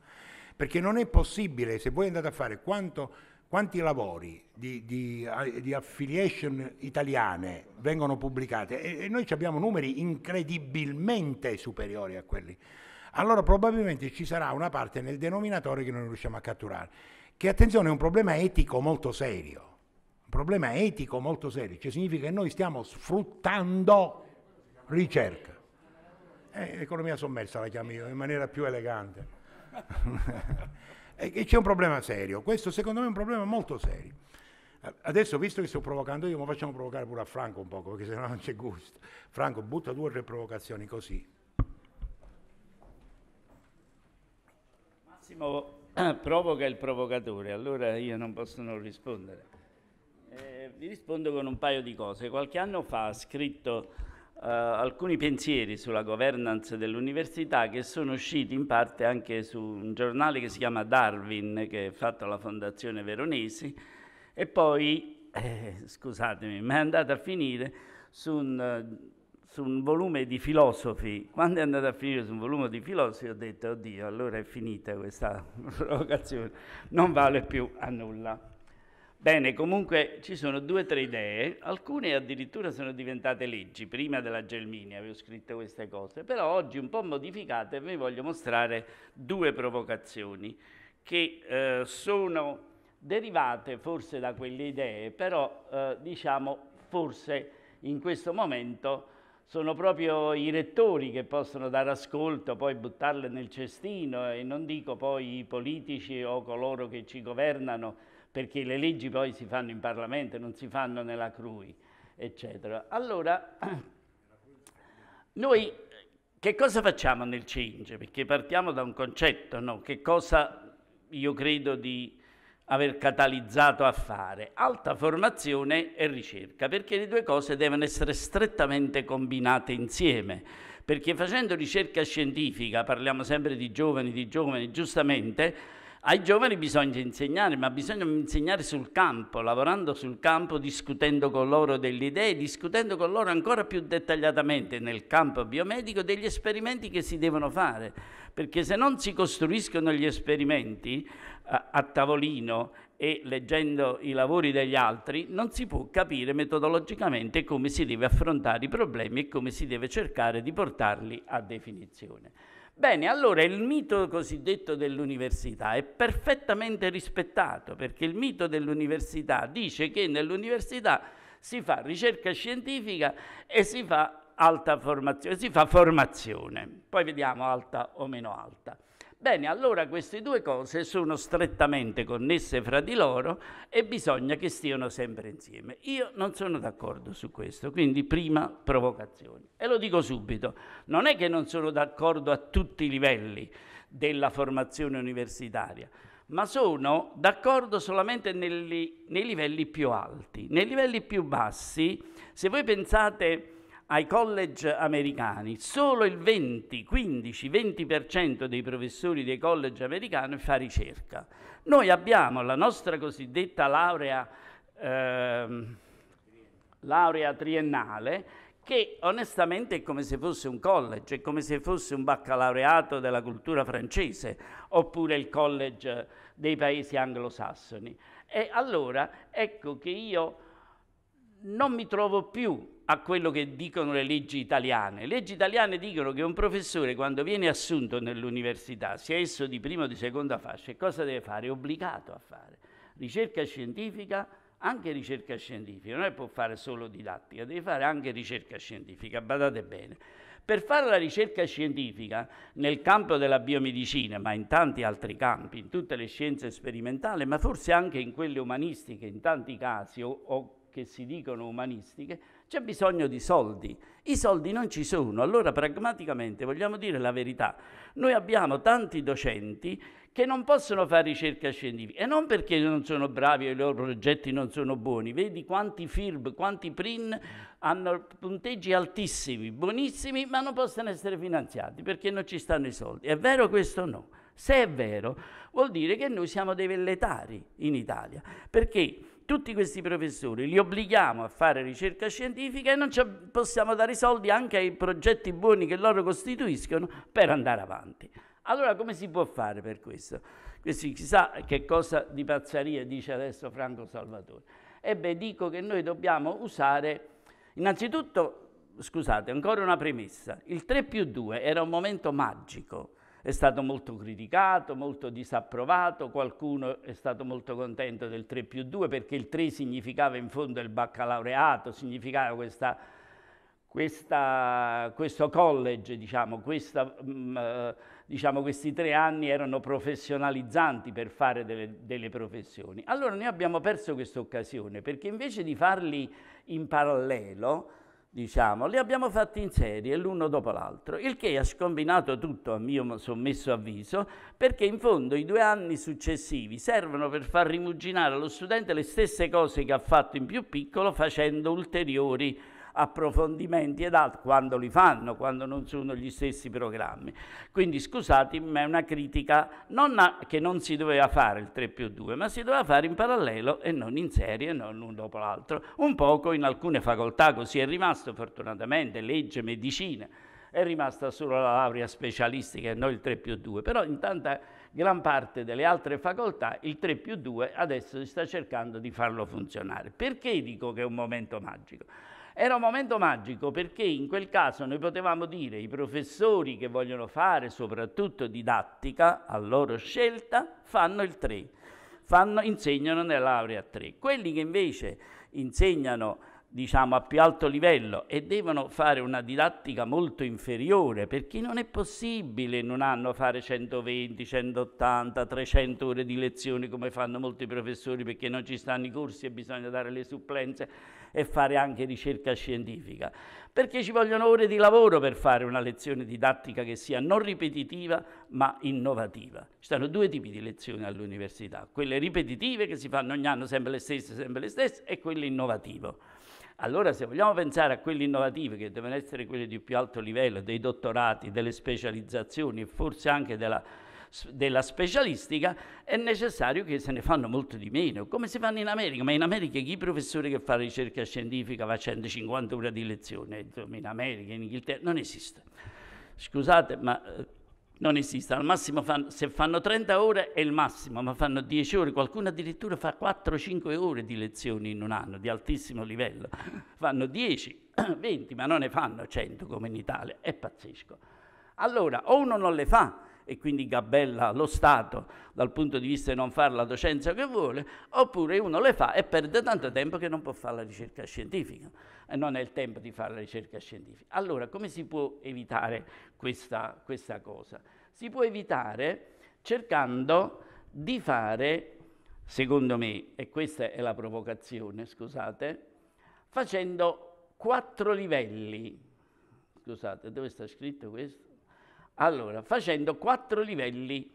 perché non è possibile, se voi andate a fare quanto quanti lavori di, di, eh, di, affiliation italiane vengono pubblicati e, e noi abbiamo numeri incredibilmente superiori a quelli allora probabilmente ci sarà una parte nel denominatore che noi non riusciamo a catturare. Che attenzione è un problema etico molto serio, un problema etico molto serio, cioè significa che noi stiamo sfruttando ricerca. Eh, economia sommersa la chiamo io, in maniera più elegante. e c'è un problema serio, questo secondo me è un problema molto serio. Adesso, visto che sto provocando io, ma facciamo provocare pure a Franco un po', perché sennò non c'è gusto. Franco, butta due o tre provocazioni così, Massimo provoca il provocatore, allora io non posso non rispondere. Eh, vi rispondo con un paio di cose. Qualche anno fa ha scritto eh, alcuni pensieri sulla governance dell'università che sono usciti in parte anche su un giornale che si chiama Darwin, che è fatto alla Fondazione Veronesi, e poi, eh, scusatemi, ma è andato a finire su un eh, su un volume di filosofi. Quando è andato a finire su un volume di filosofi ho detto, oddio, allora è finita questa provocazione, non vale più a nulla. Bene, comunque ci sono due o tre idee, alcune addirittura sono diventate leggi, prima della Gelmini avevo scritto queste cose, però oggi un po' modificate vi voglio mostrare due provocazioni che eh, sono derivate forse da quelle idee, però eh, diciamo forse in questo momento sono proprio i rettori che possono dare ascolto, poi buttarle nel cestino e non dico poi i politici o coloro che ci governano, perché le leggi poi si fanno in Parlamento, non si fanno nella CRUI, eccetera. Allora, noi che cosa facciamo nel Change? Perché partiamo da un concetto, no? Che cosa io credo di aver catalizzato a fare alta formazione e ricerca, perché le due cose devono essere strettamente combinate insieme, perché facendo ricerca scientifica, parliamo sempre di giovani, di giovani, giustamente, ai giovani bisogna insegnare, ma bisogna insegnare sul campo, lavorando sul campo, discutendo con loro delle idee, discutendo con loro ancora più dettagliatamente nel campo biomedico degli esperimenti che si devono fare, perché se non si costruiscono gli esperimenti a, eh, a tavolino e leggendo i lavori degli altri, non si può capire metodologicamente come si deve affrontare i problemi e come si deve cercare di portarli a definizione. Bene, allora il mito cosiddetto dell'università è perfettamente rispettato perché il mito dell'università dice che nell'università si fa ricerca scientifica e si fa alta formazione, si fa formazione, poi vediamo alta o meno alta. Bene, allora queste due cose sono strettamente connesse fra di loro e bisogna che stiano sempre insieme. Io non sono d'accordo su questo, quindi prima provocazione. E lo dico subito, non è che non sono d'accordo a tutti i livelli della formazione universitaria, ma sono d'accordo solamente nei, nei livelli più alti. Nei livelli più bassi, se voi pensate ai college americani, solo il 20, 15, 20% dei professori dei college americani fa ricerca. Noi abbiamo la nostra cosiddetta laurea, ehm, laurea triennale che onestamente è come se fosse un college, è come se fosse un baccalaureato della cultura francese oppure il college dei paesi anglosassoni. E allora ecco che io non mi trovo più a quello che dicono le leggi italiane. Le leggi italiane dicono che un professore quando viene assunto nell'università, sia esso di prima o di seconda fascia, cosa deve fare? È obbligato a fare. Ricerca scientifica, anche ricerca scientifica, non è può fare solo didattica, deve fare anche ricerca scientifica, badate bene. Per fare la ricerca scientifica nel campo della biomedicina, ma in tanti altri campi, in tutte le scienze sperimentali, ma forse anche in quelle umanistiche, in tanti casi o, o che si dicono umanistiche, c'è bisogno di soldi. I soldi non ci sono. Allora pragmaticamente vogliamo dire la verità. Noi abbiamo tanti docenti che non possono fare ricerca scientifica e non perché non sono bravi o i loro progetti non sono buoni. Vedi quanti FIRB, quanti PRIN hanno punteggi altissimi, buonissimi, ma non possono essere finanziati perché non ci stanno i soldi. È vero questo o no? Se è vero, vuol dire che noi siamo dei velletari in Italia, perché tutti questi professori li obblighiamo a fare ricerca scientifica e non possiamo dare i soldi anche ai progetti buoni che loro costituiscono per andare avanti. Allora come si può fare per questo? Questo chissà che cosa di pazzaria dice adesso Franco Salvatore. Ebbene dico che noi dobbiamo usare, innanzitutto, scusate, ancora una premessa, il 3 più 2 era un momento magico, è stato molto criticato, molto disapprovato, qualcuno è stato molto contento del 3 più 2 perché il 3 significava in fondo il baccalaureato, significava questa, questa, questo college, diciamo, questa, mm, eh, diciamo, questi tre anni erano professionalizzanti per fare delle, delle professioni. Allora noi abbiamo perso questa occasione perché invece di farli in parallelo, diciamo, li abbiamo fatti in serie l'uno dopo l'altro, il che ha scombinato tutto a mio sommesso avviso, perché in fondo i due anni successivi servono per far rimuginare allo studente le stesse cose che ha fatto in più piccolo facendo ulteriori approfondimenti ed altro, quando li fanno, quando non sono gli stessi programmi. Quindi scusatemi, ma è una critica non a, che non si doveva fare il 3 più 2, ma si doveva fare in parallelo e non in serie, non uno dopo l'altro. Un poco in alcune facoltà così è rimasto, fortunatamente, legge, medicina, è rimasta solo la laurea specialistica e non il 3 più 2, però in tanta gran parte delle altre facoltà il 3 più 2 adesso si sta cercando di farlo funzionare. Perché dico che è un momento magico? Era un momento magico perché in quel caso noi potevamo dire i professori che vogliono fare soprattutto didattica, a loro scelta, fanno il 3, fanno, insegnano nella laurea 3. Quelli che invece insegnano diciamo a più alto livello e devono fare una didattica molto inferiore perché non è possibile in un anno fare 120, 180, 300 ore di lezioni come fanno molti professori perché non ci stanno i corsi e bisogna dare le supplenze e fare anche ricerca scientifica, perché ci vogliono ore di lavoro per fare una lezione didattica che sia non ripetitiva ma innovativa. Ci sono due tipi di lezioni all'università, quelle ripetitive che si fanno ogni anno sempre le stesse, sempre le stesse, e quelle innovative. Allora se vogliamo pensare a quelle innovative che devono essere quelle di più alto livello, dei dottorati, delle specializzazioni e forse anche della della specialistica, è necessario che se ne fanno molto di meno, come si fanno in America. Ma in America chi professore che fa ricerca scientifica fa 150 ore di lezione? In America, in Inghilterra, non esiste. Scusate, ma eh, non esiste. Al massimo fanno, se fanno 30 ore è il massimo, ma fanno 10 ore, qualcuno addirittura fa 4-5 ore di lezioni in un anno di altissimo livello. Fanno 10, 20, ma non ne fanno 100 come in Italia, è pazzesco. Allora, o uno non le fa e quindi gabella lo Stato dal punto di vista di non fare la docenza che vuole, oppure uno le fa e perde tanto tempo che non può fare la ricerca scientifica e non è il tempo di fare la ricerca scientifica. Allora, come si può evitare questa, questa cosa? Si può evitare cercando di fare, secondo me, e questa è la provocazione, scusate, facendo quattro livelli. Scusate, dove sta scritto questo? Allora, facendo quattro livelli,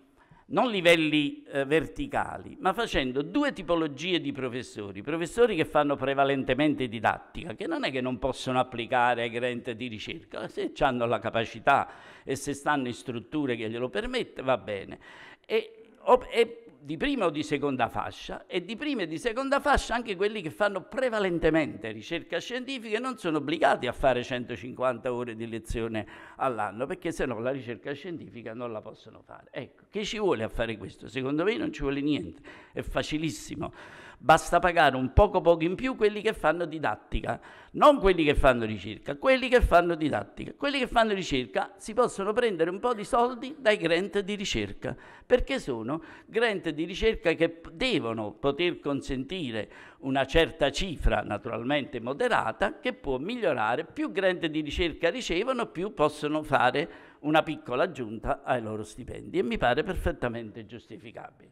non livelli eh, verticali, ma facendo due tipologie di professori. Professori che fanno prevalentemente didattica, che non è che non possono applicare ai grant di ricerca, se hanno la capacità e se stanno in strutture che glielo permette, va bene. E, e di prima o di seconda fascia e di prima e di seconda fascia anche quelli che fanno prevalentemente ricerca scientifica non sono obbligati a fare 150 ore di lezione all'anno perché sennò la ricerca scientifica non la possono fare. Ecco, che ci vuole a fare questo? Secondo me non ci vuole niente, è facilissimo basta pagare un poco poco in più quelli che fanno didattica, non quelli che fanno ricerca, quelli che fanno didattica. Quelli che fanno ricerca si possono prendere un po' di soldi dai grant di ricerca, perché sono grant di ricerca che devono poter consentire una certa cifra, naturalmente moderata, che può migliorare. Più grant di ricerca ricevono, più possono fare una piccola aggiunta ai loro stipendi e mi pare perfettamente giustificabile.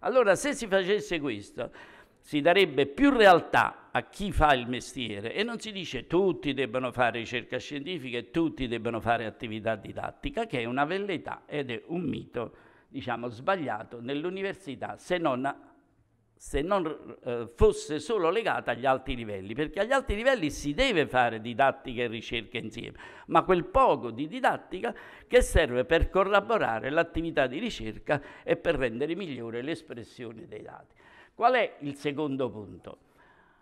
Allora, se si facesse questo, si darebbe più realtà a chi fa il mestiere e non si dice tutti debbano fare ricerca scientifica e tutti debbano fare attività didattica, che è una velleità ed è un mito, diciamo, sbagliato nell'università se non, se non eh, fosse solo legata agli alti livelli, perché agli alti livelli si deve fare didattica e ricerca insieme, ma quel poco di didattica che serve per corroborare l'attività di ricerca e per rendere migliore l'espressione dei dati. Qual è il secondo punto?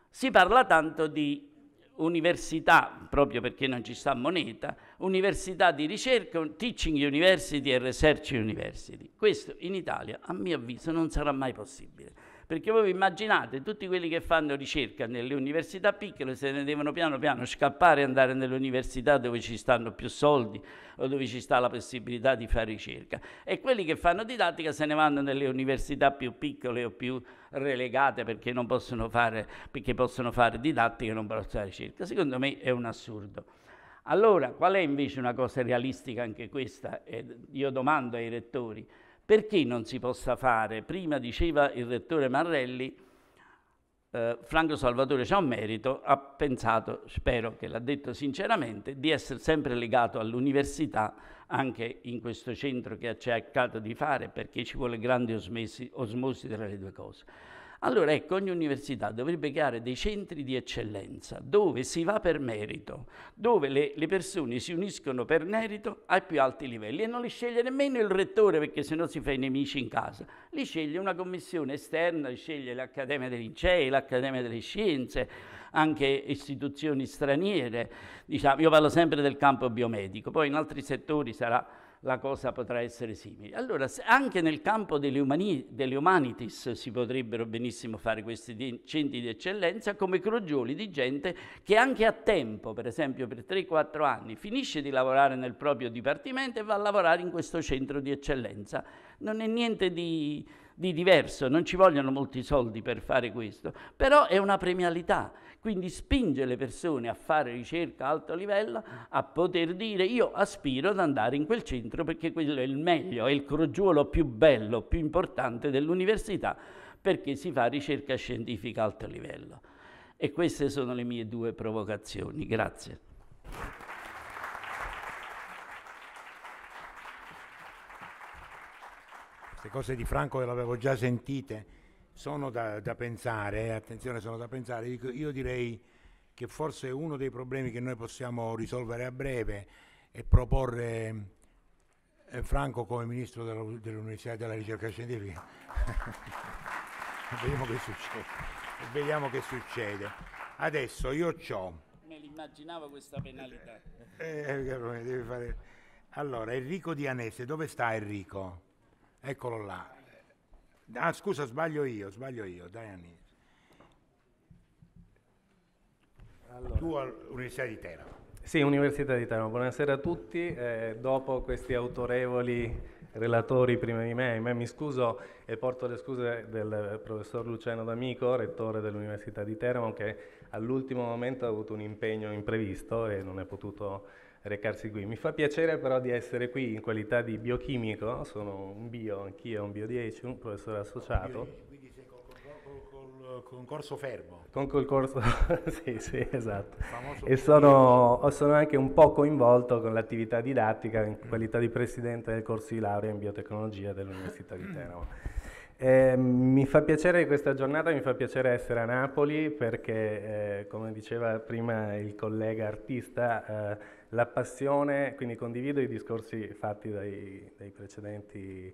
Si parla tanto di università, proprio perché non ci sta moneta, università di ricerca, teaching university e research university. Questo in Italia, a mio avviso, non sarà mai possibile. Perché voi immaginate tutti quelli che fanno ricerca nelle università piccole se ne devono piano piano scappare e andare nelle università dove ci stanno più soldi o dove ci sta la possibilità di fare ricerca. E quelli che fanno didattica se ne vanno nelle università più piccole o più relegate perché, non possono, fare, perché possono fare didattica e non possono fare ricerca. Secondo me è un assurdo. Allora, qual è invece una cosa realistica anche questa? Eh, io domando ai rettori perché non si possa fare? Prima diceva il rettore Marrelli, eh, Franco Salvatore c'ha un merito, ha pensato, spero che l'ha detto sinceramente, di essere sempre legato all'università anche in questo centro che ha cercato di fare perché ci vuole grande osmosi, osmosi tra le due cose. Allora ecco, ogni università dovrebbe creare dei centri di eccellenza dove si va per merito, dove le, le persone si uniscono per merito ai più alti livelli e non li sceglie nemmeno il rettore perché sennò si fa i nemici in casa, li sceglie una commissione esterna, li sceglie l'Accademia dei Lincei, l'Accademia delle Scienze, anche istituzioni straniere. Diciamo, io parlo sempre del campo biomedico, poi in altri settori sarà la cosa potrà essere simile. Allora, anche nel campo delle, umani, delle humanities si potrebbero benissimo fare questi centri di eccellenza come crogioli di gente che anche a tempo, per esempio per 3-4 anni, finisce di lavorare nel proprio dipartimento e va a lavorare in questo centro di eccellenza non è niente di, di diverso, non ci vogliono molti soldi per fare questo, però è una premialità, quindi spinge le persone a fare ricerca a alto livello, a poter dire io aspiro ad andare in quel centro perché quello è il meglio, è il crogiolo più bello, più importante dell'università, perché si fa ricerca scientifica a alto livello. E queste sono le mie due provocazioni, grazie. queste cose di Franco le avevo già sentite, sono da, da pensare, eh, attenzione sono da pensare, Dico, io direi che forse uno dei problemi che noi possiamo risolvere a breve è proporre eh, Franco come ministro della, dell'Università della ricerca scientifica. vediamo, che vediamo che succede. Adesso io ho... Non l'immaginavo questa penalità. Eh, eh, eh allora, Enrico Dianese, dove sta Enrico? Eccolo là. Ah, scusa, sbaglio io, sbaglio io, dai Anis. Allora. Tu all'Università di Teramo. Sì, Università di Teramo. Buonasera a tutti. Eh, dopo questi autorevoli relatori prima di me, mi scuso e porto le scuse del professor Luciano D'Amico, rettore dell'Università di Teramo, che all'ultimo momento ha avuto un impegno imprevisto e non è potuto recarsi qui. Mi fa piacere però di essere qui in qualità di biochimico, sono un bio, anch'io un bio 10, un professore associato. Quindi sei col, col, col, col corso fermo. Con col corso, sì, sì, esatto. E sono, sono, anche un po' coinvolto con l'attività didattica in mm. qualità di presidente del corso di laurea in biotecnologia dell'Università di mm. Teramo. Eh, mi fa piacere questa giornata, mi fa piacere essere a Napoli perché, eh, come diceva prima il collega artista, eh, la passione, quindi condivido i discorsi fatti dai, dai precedenti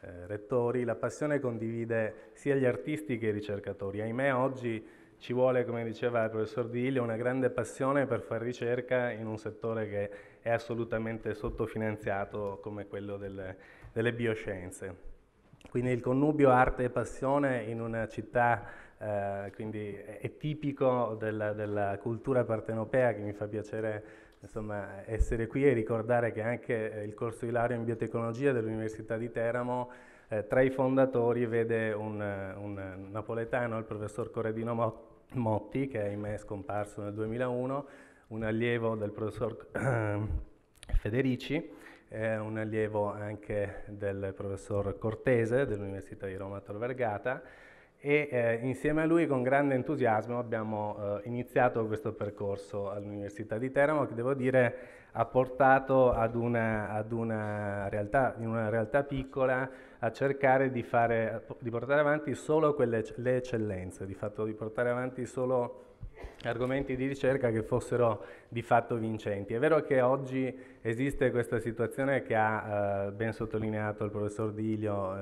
eh, rettori, la passione condivide sia gli artisti che i ricercatori. Ahimè oggi ci vuole, come diceva il professor Di Ilio, una grande passione per fare ricerca in un settore che è assolutamente sottofinanziato come quello delle, delle bioscienze. Quindi il connubio arte e passione in una città eh, è tipico della, della cultura partenopea che mi fa piacere insomma, essere qui e ricordare che anche eh, il corso Ilario in biotecnologia dell'Università di Teramo eh, tra i fondatori vede un, eh, un, eh, napoletano, il professor Corradino Motti, che ahimè è scomparso nel 2001, un allievo del professor Federici, eh, un allievo anche del professor Cortese dell'Università di Roma Tor Vergata, e eh, insieme a lui con grande entusiasmo abbiamo eh, iniziato questo percorso all'Università di Teramo che devo dire ha portato ad una, ad una realtà, in una realtà piccola a cercare di, fare, di portare avanti solo quelle, le eccellenze, di fatto di portare avanti solo argomenti di ricerca che fossero di fatto vincenti. È vero che oggi esiste questa situazione che ha eh, ben sottolineato il professor Dilio eh,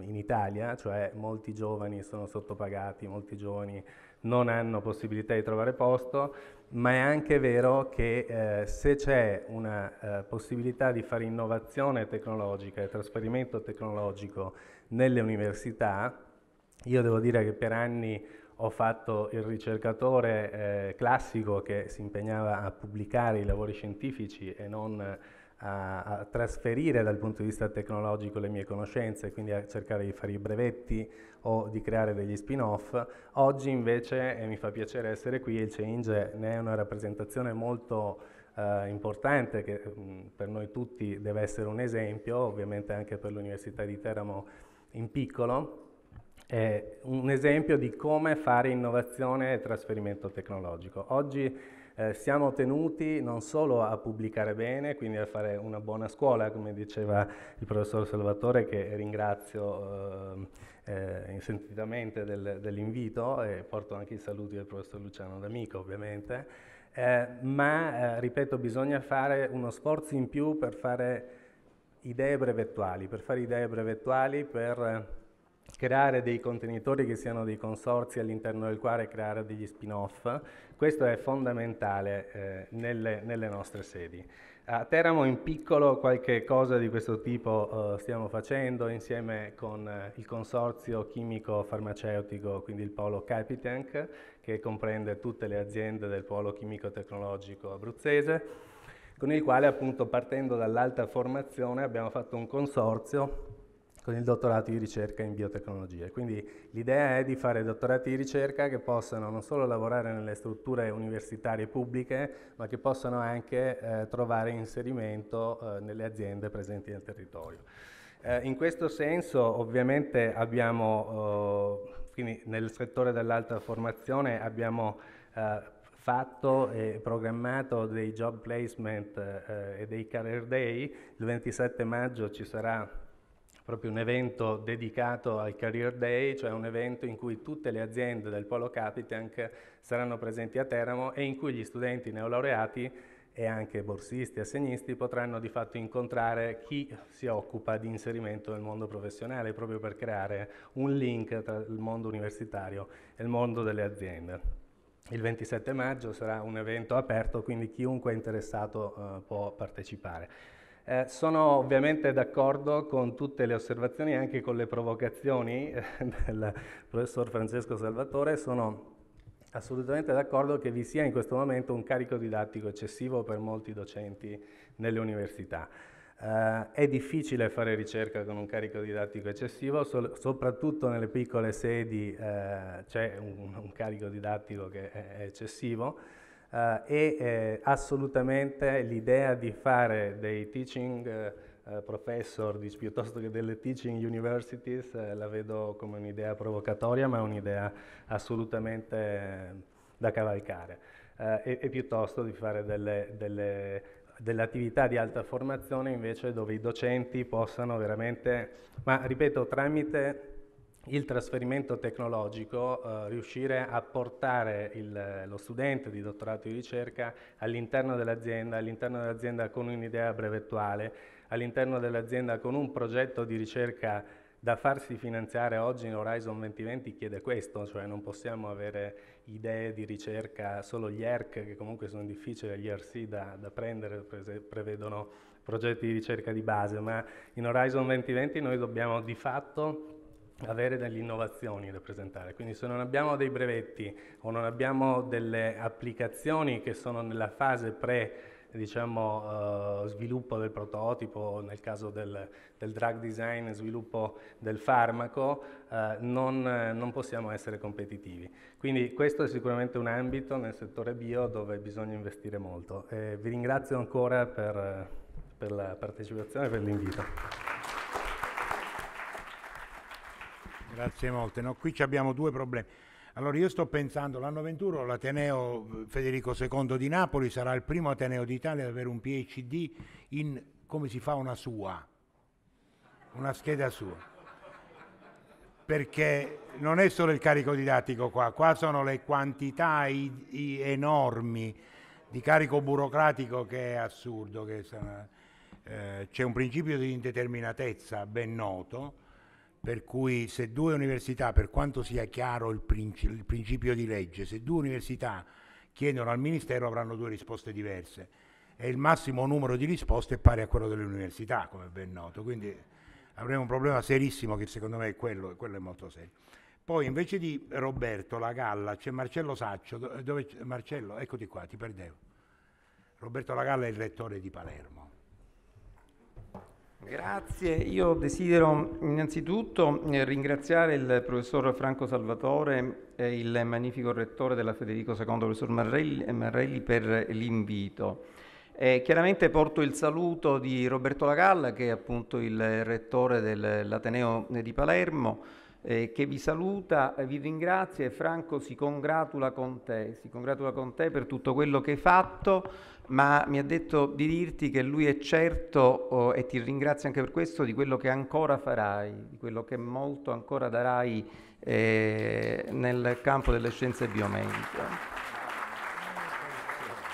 in Italia, cioè molti giovani sono sottopagati, molti giovani non hanno possibilità di trovare posto, ma è anche vero che eh, se c'è una eh, possibilità di fare innovazione tecnologica e trasferimento tecnologico nelle università, io devo dire che per anni ho fatto il ricercatore eh, classico che si impegnava a pubblicare i lavori scientifici e non a, a, trasferire dal punto di vista tecnologico le mie conoscenze, quindi a cercare di fare i brevetti o di creare degli spin-off. Oggi invece, e mi fa piacere essere qui, il Change ne è una rappresentazione molto eh, importante che mh, mm, per noi tutti deve essere un esempio, ovviamente anche per l'Università di Teramo in piccolo è un esempio di come fare innovazione e trasferimento tecnologico. Oggi eh, siamo tenuti non solo a pubblicare bene, quindi a fare una buona scuola, come diceva il professor Salvatore, che ringrazio eh, eh, sentitamente del, dell'invito e porto anche i saluti del professor Luciano D'Amico ovviamente, eh, ma eh, ripeto bisogna fare uno sforzo in più per fare idee brevettuali, per fare idee brevettuali, per creare dei contenitori che siano dei consorzi all'interno del quale creare degli spin-off, questo è fondamentale eh, nelle, nelle, nostre sedi. A Teramo in piccolo qualche cosa di questo tipo eh, stiamo facendo insieme con eh, il consorzio chimico farmaceutico, quindi il polo Capitank, che comprende tutte le aziende del polo chimico tecnologico abruzzese, con il quale appunto partendo dall'alta formazione abbiamo fatto un consorzio con il dottorato di ricerca in biotecnologie. Quindi l'idea è di fare dottorati di ricerca che possano non solo lavorare nelle strutture universitarie pubbliche, ma che possano anche eh, trovare inserimento eh, nelle aziende presenti nel territorio. Eh, in questo senso ovviamente abbiamo, oh, quindi nel settore dell'alta formazione abbiamo eh, fatto e programmato dei job placement eh, e dei career day, il 27 maggio ci sarà proprio un evento dedicato al Career Day, cioè un evento in cui tutte le aziende del Polo Capitan saranno presenti a Teramo e in cui gli studenti neolaureati e anche borsisti e assegnisti potranno di fatto incontrare chi si occupa di inserimento nel mondo professionale proprio per creare un link tra il mondo universitario e il mondo delle aziende. Il 27 maggio sarà un evento aperto, quindi chiunque è interessato eh, può partecipare. Eh, sono ovviamente d'accordo con tutte le osservazioni e anche con le provocazioni eh, del professor Francesco Salvatore, sono assolutamente d'accordo che vi sia in questo momento un carico didattico eccessivo per molti docenti nelle università. Eh, è difficile fare ricerca con un carico didattico eccessivo, so soprattutto nelle piccole sedi eh, c'è un, un, carico didattico che è eccessivo eh, e eh, assolutamente l'idea di fare dei teaching eh, eh professor piuttosto che delle teaching universities eh, la vedo come un'idea provocatoria ma un'idea assolutamente eh, da cavalcare e, e, piuttosto di fare delle, delle dell'attività di alta formazione invece dove i docenti possano veramente, ma ripeto, tramite il trasferimento tecnologico, eh, riuscire a portare il, lo studente di dottorato di ricerca all'interno dell'azienda, all'interno dell'azienda con un'idea brevettuale, all'interno dell'azienda con un progetto di ricerca da farsi finanziare oggi in Horizon 2020 chiede questo, cioè non possiamo avere idee di ricerca, solo gli ERC che comunque sono difficili, gli ERC da, da prendere prevedono progetti di ricerca di base, ma in Horizon 2020 noi dobbiamo di fatto avere delle innovazioni da presentare, quindi se non abbiamo dei brevetti o non abbiamo delle applicazioni che sono nella fase pre diciamo, uh, sviluppo del prototipo, nel caso del, del drug design, sviluppo del farmaco, uh, non, non, possiamo essere competitivi. Quindi questo è sicuramente un ambito nel settore bio dove bisogna investire molto. E vi ringrazio ancora per, per la partecipazione e per l'invito. Grazie molte. No, qui abbiamo due problemi. Allora io sto pensando, l'anno 21 l'Ateneo Federico II di Napoli sarà il primo Ateneo d'Italia ad avere un PhD in come si fa una sua, una scheda sua. Perché non è solo il carico didattico qua, qua sono le quantità i, i enormi di carico burocratico che è assurdo. Che sono, eh, c'è un principio di indeterminatezza ben noto per cui se due università, per quanto sia chiaro il, princi il principio di legge, se due università chiedono al Ministero avranno due risposte diverse e il massimo numero di risposte è pari a quello delle università, come ben noto. Quindi avremo un problema serissimo che secondo me è quello, quello è molto serio. Poi invece di Roberto La Galla c'è Marcello Saccio, dove, Marcello, eccoti qua, ti perdevo. Roberto La Galla è il rettore di Palermo. Grazie, io desidero innanzitutto eh, ringraziare il professor Franco Salvatore e il magnifico rettore della Federico II, professor Marrelli, eh, Marrelli per l'invito. E eh, chiaramente porto il saluto di Roberto Lagalla, che è appunto il rettore dell'Ateneo di Palermo, eh, che vi saluta, eh, vi ringrazia e Franco si congratula con te, si congratula con te per tutto quello che hai fatto, ma mi ha detto di dirti che lui è certo oh, e ti ringrazia anche per questo di quello che ancora farai, di quello che molto ancora darai eh, nel campo delle scienze biomediche.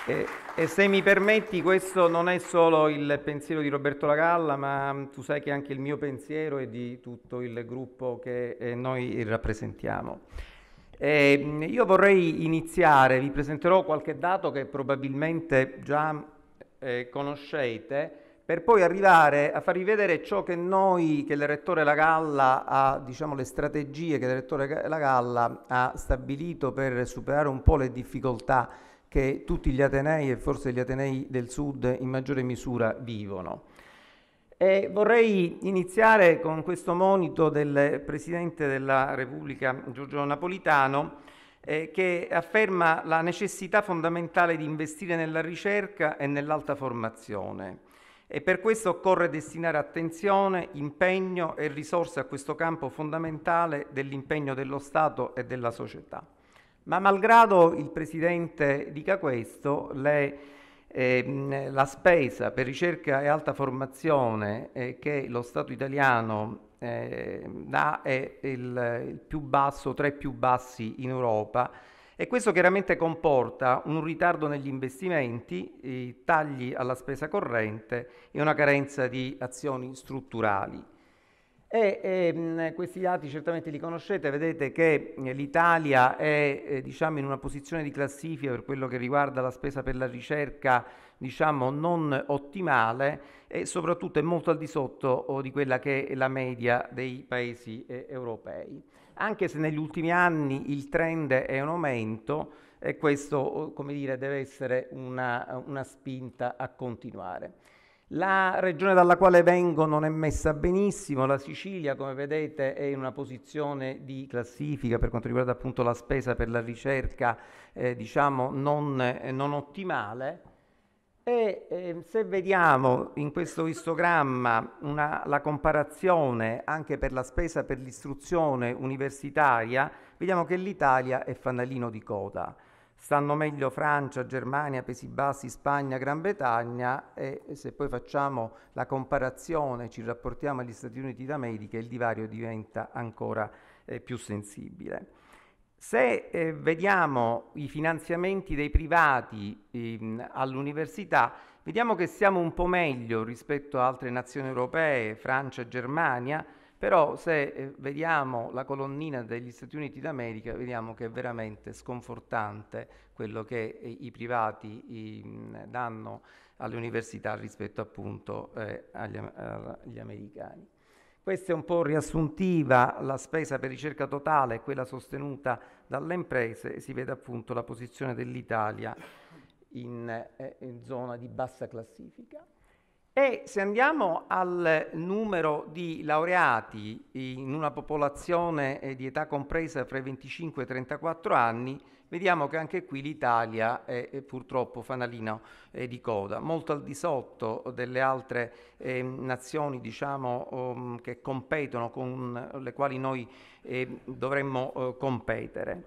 Eh, e se mi permetti, questo non è solo il pensiero di Roberto Lagalla, ma tu sai che è anche il mio pensiero e di tutto il gruppo che eh, noi rappresentiamo. E, ehm, io vorrei iniziare, vi presenterò qualche dato che probabilmente già eh, conoscete, per poi arrivare a farvi vedere ciò che noi, che l'Erettore Lagalla ha, diciamo le strategie che l'Erettore Lagalla ha stabilito per superare un po' le difficoltà che tutti gli Atenei e forse gli Atenei del Sud in maggiore misura vivono. E vorrei iniziare con questo monito del Presidente della Repubblica Giorgio Napolitano eh, che afferma la necessità fondamentale di investire nella ricerca e nell'alta formazione e per questo occorre destinare attenzione, impegno e risorse a questo campo fondamentale dell'impegno dello Stato e della società. Ma malgrado il Presidente dica questo, le, eh, la spesa per ricerca e alta formazione eh, che lo Stato italiano eh, dà è il, il più basso, tra i più bassi in Europa e questo chiaramente comporta un ritardo negli investimenti, tagli alla spesa corrente e una carenza di azioni strutturali. E, e, ehm, questi dati certamente li conoscete, vedete che eh, l'Italia è eh, diciamo, in una posizione di classifica per quello che riguarda la spesa per la ricerca diciamo, non ottimale e soprattutto è molto al di sotto oh, di quella che è la media dei paesi eh, europei. Anche se negli ultimi anni il trend è un aumento e questo oh, dire, deve essere una, una spinta a continuare. La regione dalla quale vengo non è messa benissimo, la Sicilia come vedete è in una posizione di classifica per quanto riguarda appunto la spesa per la ricerca eh, diciamo non, eh, non, ottimale e eh, se vediamo in questo istogramma una, la comparazione anche per la spesa per l'istruzione universitaria vediamo che l'Italia è fanalino di coda stanno meglio Francia, Germania, Paesi Bassi, Spagna, Gran Bretagna e se poi facciamo la comparazione, ci rapportiamo agli Stati Uniti d'America, il divario diventa ancora eh, più sensibile. Se eh, vediamo i finanziamenti dei privati eh, all'università, vediamo che siamo un po' meglio rispetto a altre nazioni europee, Francia e Germania, però se eh, vediamo la colonnina degli Stati Uniti d'America, vediamo che è veramente sconfortante quello che eh, i privati danno alle università rispetto appunto eh, agli, agli americani. Questa è un po' riassuntiva la spesa per ricerca totale, quella sostenuta dalle imprese, e si vede appunto la posizione dell'Italia in, eh, in zona di bassa classifica. E se andiamo al numero di laureati in una popolazione eh, di età compresa fra i 25 e i 34 anni, vediamo che anche qui l'Italia è purtroppo fanalino eh, di coda, molto al di sotto delle altre ehm, nazioni diciamo, ehm, che competono, con le quali noi ehm, dovremmo eh, competere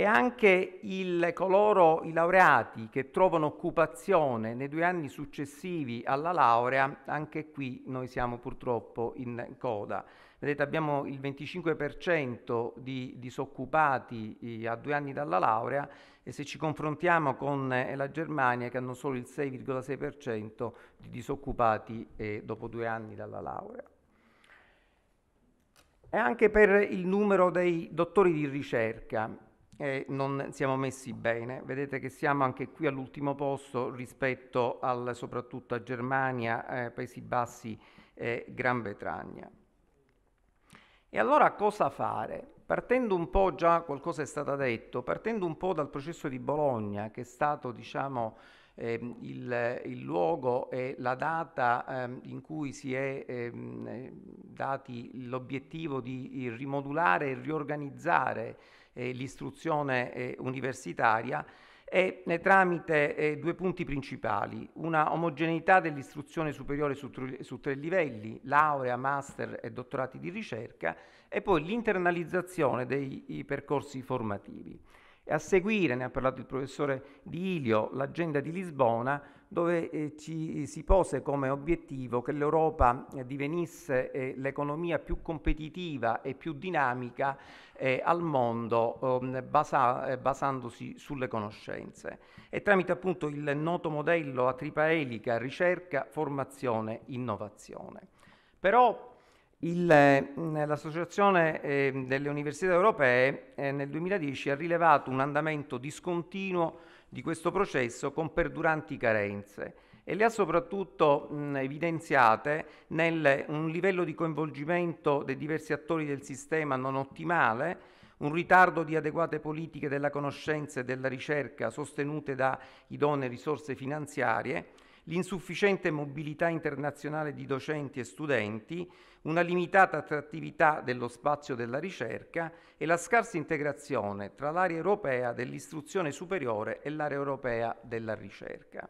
e anche il, coloro, i laureati che trovano occupazione nei due anni successivi alla laurea, anche qui noi siamo purtroppo in coda. Vedete, abbiamo il 25% di disoccupati eh, a due anni dalla laurea e se ci confrontiamo con eh, la Germania che hanno solo il 6,6% di disoccupati eh, dopo due anni dalla laurea. E anche per il numero dei dottori di ricerca eh, non siamo messi bene. Vedete che siamo anche qui all'ultimo posto rispetto al, soprattutto a Germania, eh, Paesi Bassi e Gran Bretagna. E allora cosa fare? Partendo un po', già qualcosa è stato detto, partendo un po' dal processo di Bologna, che è stato diciamo, eh, il, il, luogo e la data eh, in cui si è eh, dati l'obiettivo di rimodulare e riorganizzare eh, l'istruzione eh, universitaria e eh, tramite eh, due punti principali, una omogeneità dell'istruzione superiore su, tru- su tre livelli, laurea, master e dottorati di ricerca, e poi l'internalizzazione dei percorsi formativi. E a seguire, ne ha parlato il professore Di Ilio, l'agenda di Lisbona, dove eh, ci si pose come obiettivo che l'Europa eh, divenisse eh, l'economia più competitiva e più dinamica al mondo ehm, basandosi sulle conoscenze e tramite appunto il noto modello a tripaelica ricerca, formazione, innovazione. Però mm, L'associazione ehm, delle università europee nel 2010 ha rilevato un andamento discontinuo di questo processo con perduranti carenze e le ha soprattutto mh, evidenziate nel un livello di coinvolgimento dei diversi attori del sistema non ottimale, un ritardo di adeguate politiche della conoscenza e della ricerca sostenute da idonee risorse finanziarie, l'insufficiente mobilità internazionale di docenti e studenti, una limitata attrattività dello spazio della ricerca e la scarsa integrazione tra l'area europea dell'istruzione superiore e l'area europea della ricerca.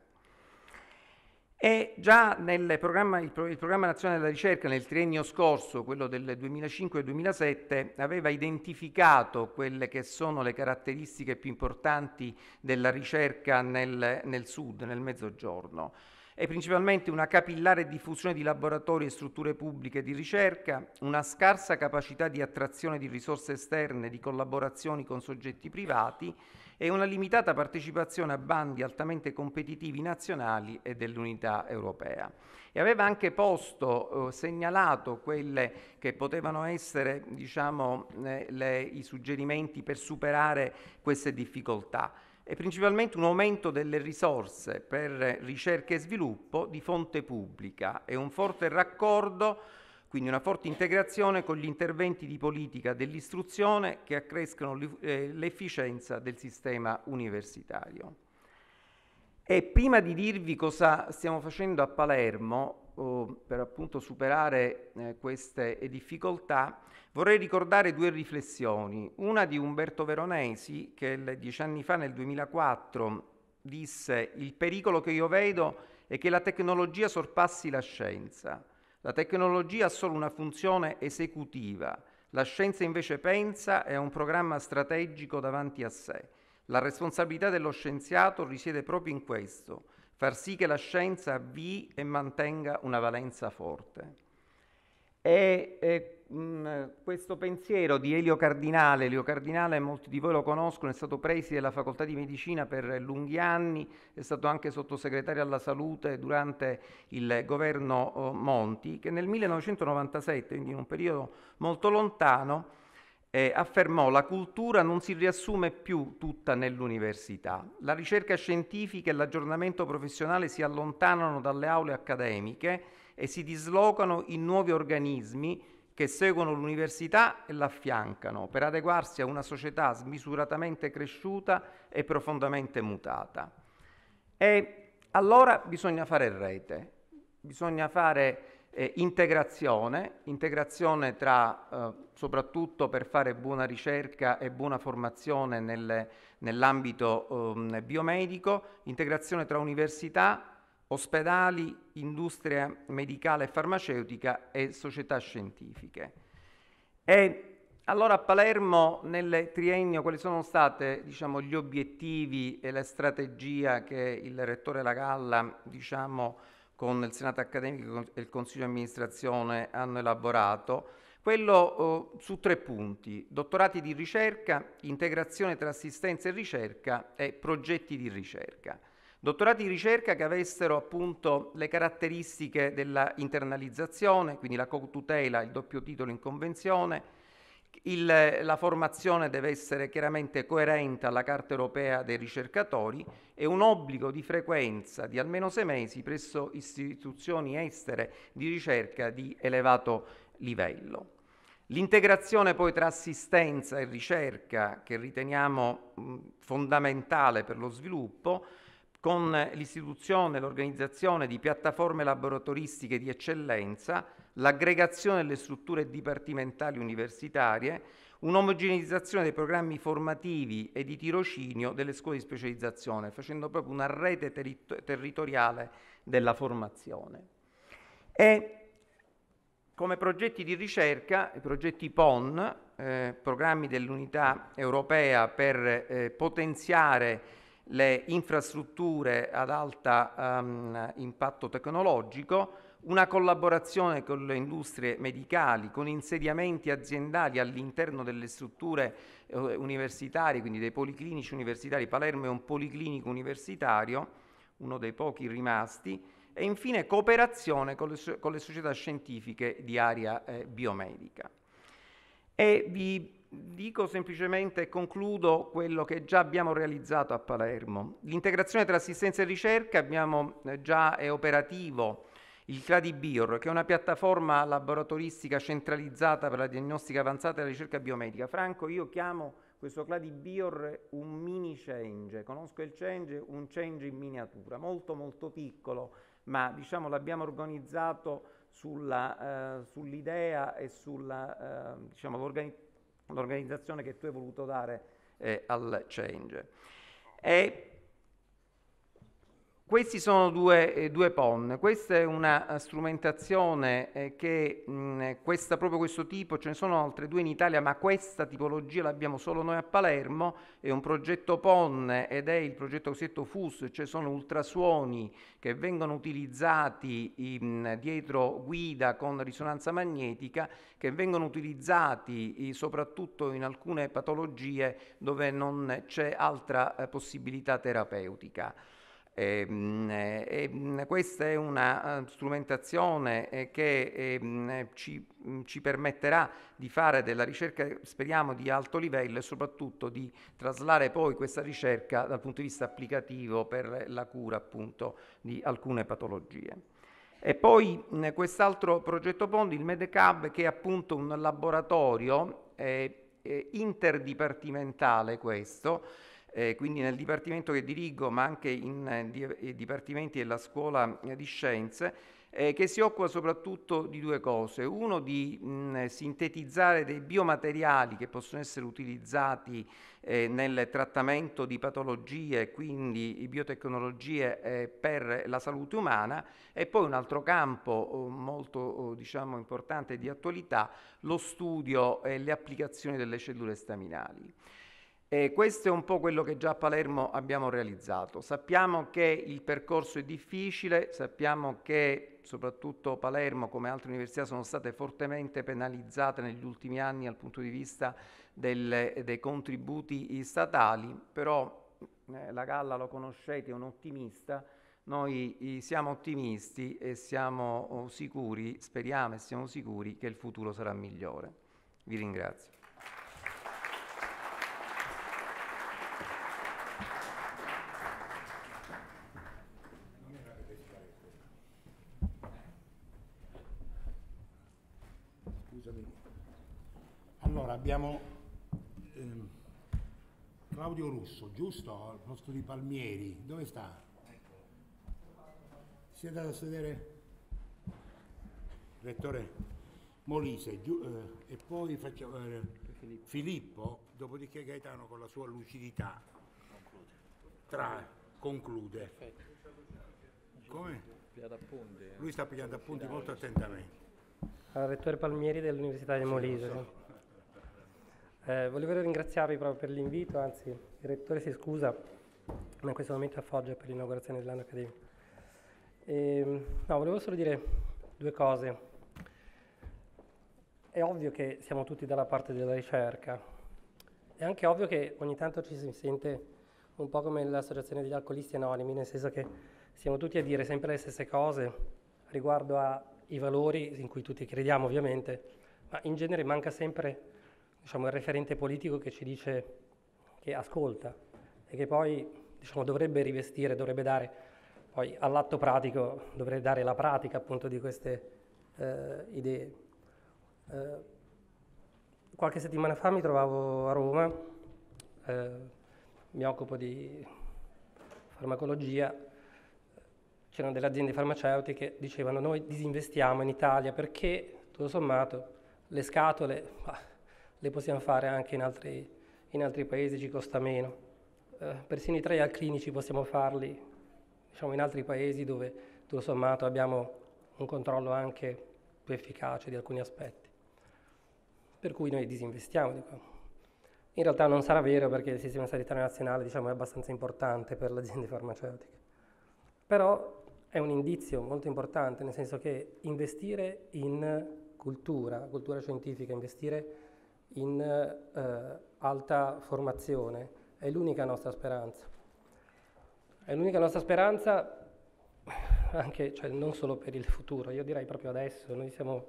E già nel programma, il, programma nazionale della ricerca nel triennio scorso, quello del 2005-2007, aveva identificato quelle che sono le caratteristiche più importanti della ricerca nel, nel sud, nel mezzogiorno. È principalmente una capillare diffusione di laboratori e strutture pubbliche di ricerca, una scarsa capacità di attrazione di risorse esterne, di collaborazioni con soggetti privati e una limitata partecipazione a bandi altamente competitivi nazionali e dell'unità europea. E aveva anche posto, eh, segnalato quelle che potevano essere diciamo, eh, le, i suggerimenti per superare queste difficoltà e principalmente un aumento delle risorse per ricerca e sviluppo di fonte pubblica e un forte raccordo quindi una forte integrazione con gli interventi di politica dell'istruzione che accrescono eh, l'efficienza del sistema universitario. E prima di dirvi cosa stiamo facendo a Palermo, per appunto superare eh, queste difficoltà, vorrei ricordare due riflessioni. Una di Umberto Veronesi, che dieci anni fa, nel 2004, disse il pericolo che io vedo è che la tecnologia sorpassi la scienza. La tecnologia ha solo una funzione esecutiva, la scienza invece pensa e ha un programma strategico davanti a sé. La responsabilità dello scienziato risiede proprio in questo, far sì che la scienza avvii e mantenga una valenza forte. E, e questo pensiero di Elio Cardinale, Elio Cardinale molti di voi lo conoscono, è stato preside della facoltà di medicina per lunghi anni, è stato anche sottosegretario alla salute durante il governo oh, Monti, che nel 1997, quindi in un periodo molto lontano, eh, affermò la cultura non si riassume più tutta nell'università. La ricerca scientifica e l'aggiornamento professionale si allontanano dalle aule accademiche e si dislocano in nuovi organismi che seguono l'università e l'affiancano per adeguarsi a una società smisuratamente cresciuta e profondamente mutata. E allora bisogna fare rete, bisogna fare eh, integrazione, integrazione tra, eh, soprattutto per fare buona ricerca e buona formazione nell'ambito eh, biomedico, integrazione tra università, ospedali, industria medicale e farmaceutica e società scientifiche. E allora a Palermo nel triennio quali sono stati diciamo, gli obiettivi e la strategia che il Rettore La Galla diciamo, con il Senato Accademico e il Consiglio di Amministrazione hanno elaborato? Quello eh, su tre punti, dottorati di ricerca, integrazione tra assistenza e ricerca e progetti di ricerca. Dottorati di ricerca che avessero appunto le caratteristiche della internalizzazione, quindi la co-tutela, il doppio titolo in convenzione, il, la formazione deve essere chiaramente coerente alla Carta europea dei ricercatori e un obbligo di frequenza di almeno sei mesi presso istituzioni estere di ricerca di elevato livello. L'integrazione poi tra assistenza e ricerca, che riteniamo mh, fondamentale per lo sviluppo, con l'istituzione e l'organizzazione di piattaforme laboratoristiche di eccellenza, l'aggregazione delle strutture dipartimentali universitarie, un'omogeneizzazione dei programmi formativi e di tirocinio delle scuole di specializzazione, facendo proprio una rete terri territoriale della formazione. E come progetti di ricerca, i progetti PON, eh, programmi dell'unità europea per eh, potenziare le infrastrutture ad alta um, impatto tecnologico, una collaborazione con le industrie medicali, con insediamenti aziendali all'interno delle strutture eh, universitarie, quindi dei policlinici universitari. Palermo è un policlinico universitario, uno dei pochi rimasti, e infine cooperazione con le, con le società scientifiche di area eh, biomedica. E vi Dico semplicemente e concludo quello che già abbiamo realizzato a Palermo. L'integrazione tra assistenza e ricerca abbiamo eh, già è operativo il CladiBior, che è una piattaforma laboratoristica centralizzata per la diagnostica avanzata e la ricerca biomedica. Franco, io chiamo questo CladiBior un mini change, conosco il change, un change in miniatura, molto molto piccolo, ma diciamo l'abbiamo organizzato eh, sull'idea eh, sull e sull'organizzazione eh, diciamo, l'organizzazione che tu hai voluto dare eh, al change. E questi sono due, eh, due PON, questa è una eh, strumentazione eh, che questa, proprio questo tipo, ce ne sono altre due in Italia, ma questa tipologia l'abbiamo solo noi a Palermo, è un progetto PON ed è il progetto cosiddetto FUS, cioè sono ultrasuoni che vengono utilizzati in, dietro guida con risonanza magnetica, che vengono utilizzati soprattutto in alcune patologie dove non c'è altra possibilità terapeutica. E ehm, ehm, questa è una eh, strumentazione eh, che ehm, ci, mm, ci, permetterà di fare della ricerca, speriamo, di alto livello e soprattutto di traslare poi questa ricerca dal punto di vista applicativo per la cura appunto di alcune patologie. E poi mm, quest'altro progetto Pondi, il Medecab, che è appunto un laboratorio eh, eh interdipartimentale questo, eh, quindi nel dipartimento che dirigo, ma anche in eh, eh dipartimenti della scuola eh, di scienze, eh, che si occupa soprattutto di due cose. Uno di mh, sintetizzare dei biomateriali che possono essere utilizzati eh, nel trattamento di patologie, quindi biotecnologie eh, per la salute umana e poi un altro campo oh, molto oh, diciamo, importante di attualità, lo studio e le applicazioni delle cellule staminali. E questo è un po' quello che già a Palermo abbiamo realizzato. Sappiamo che il percorso è difficile, sappiamo che soprattutto Palermo come altre università sono state fortemente penalizzate negli ultimi anni dal punto di vista del, dei contributi statali, però eh, la Galla lo conoscete, è un ottimista, noi eh, siamo ottimisti e siamo oh, sicuri, speriamo e siamo sicuri che il futuro sarà migliore. Vi ringrazio. abbiamo ehm, Claudio Russo, giusto? Al posto di Palmieri, dove sta? Si è andato a sedere? Rettore Molise giu, eh, e poi facciamo, eh, Filippo. Filippo, dopodiché Gaetano con la sua lucidità tra, conclude. Come? Eh. Lui sta pigliando appunti molto attentamente. Al rettore Palmieri dell'Università di Molise. Sì, eh, volevo ringraziarvi proprio per l'invito, anzi il Rettore si scusa, ma in questo momento a Foggia per l'inaugurazione dell'anno accademico. E, ehm, no, volevo solo dire due cose. È ovvio che siamo tutti dalla parte della ricerca, è anche ovvio che ogni tanto ci si sente un po' come l'associazione degli alcolisti anonimi, nel senso che siamo tutti a dire sempre le stesse cose riguardo ai valori in cui tutti crediamo ovviamente, ma in genere manca sempre diciamo, il referente politico che ci dice che ascolta e che poi diciamo, dovrebbe rivestire, dovrebbe dare, poi all'atto pratico dovrebbe dare la pratica appunto di queste eh, idee. Eh, qualche settimana fa mi trovavo a Roma, eh, mi occupo di farmacologia, c'erano delle aziende farmaceutiche che dicevano noi disinvestiamo in Italia perché tutto sommato le scatole... Bah, le possiamo fare anche in altri, in altri paesi, ci costa meno. Eh, persino i trial clinici possiamo farli diciamo, in altri paesi dove tutto sommato abbiamo un controllo anche più efficace di alcuni aspetti. Per cui noi disinvestiamo di qua. In realtà non sarà vero perché il sistema sanitario nazionale diciamo, è abbastanza importante per le aziende farmaceutiche. Però è un indizio molto importante, nel senso che investire in cultura, cultura scientifica, investire in eh, alta formazione, è l'unica nostra speranza. È l'unica nostra speranza anche, cioè, non solo per il futuro, io direi proprio adesso, noi siamo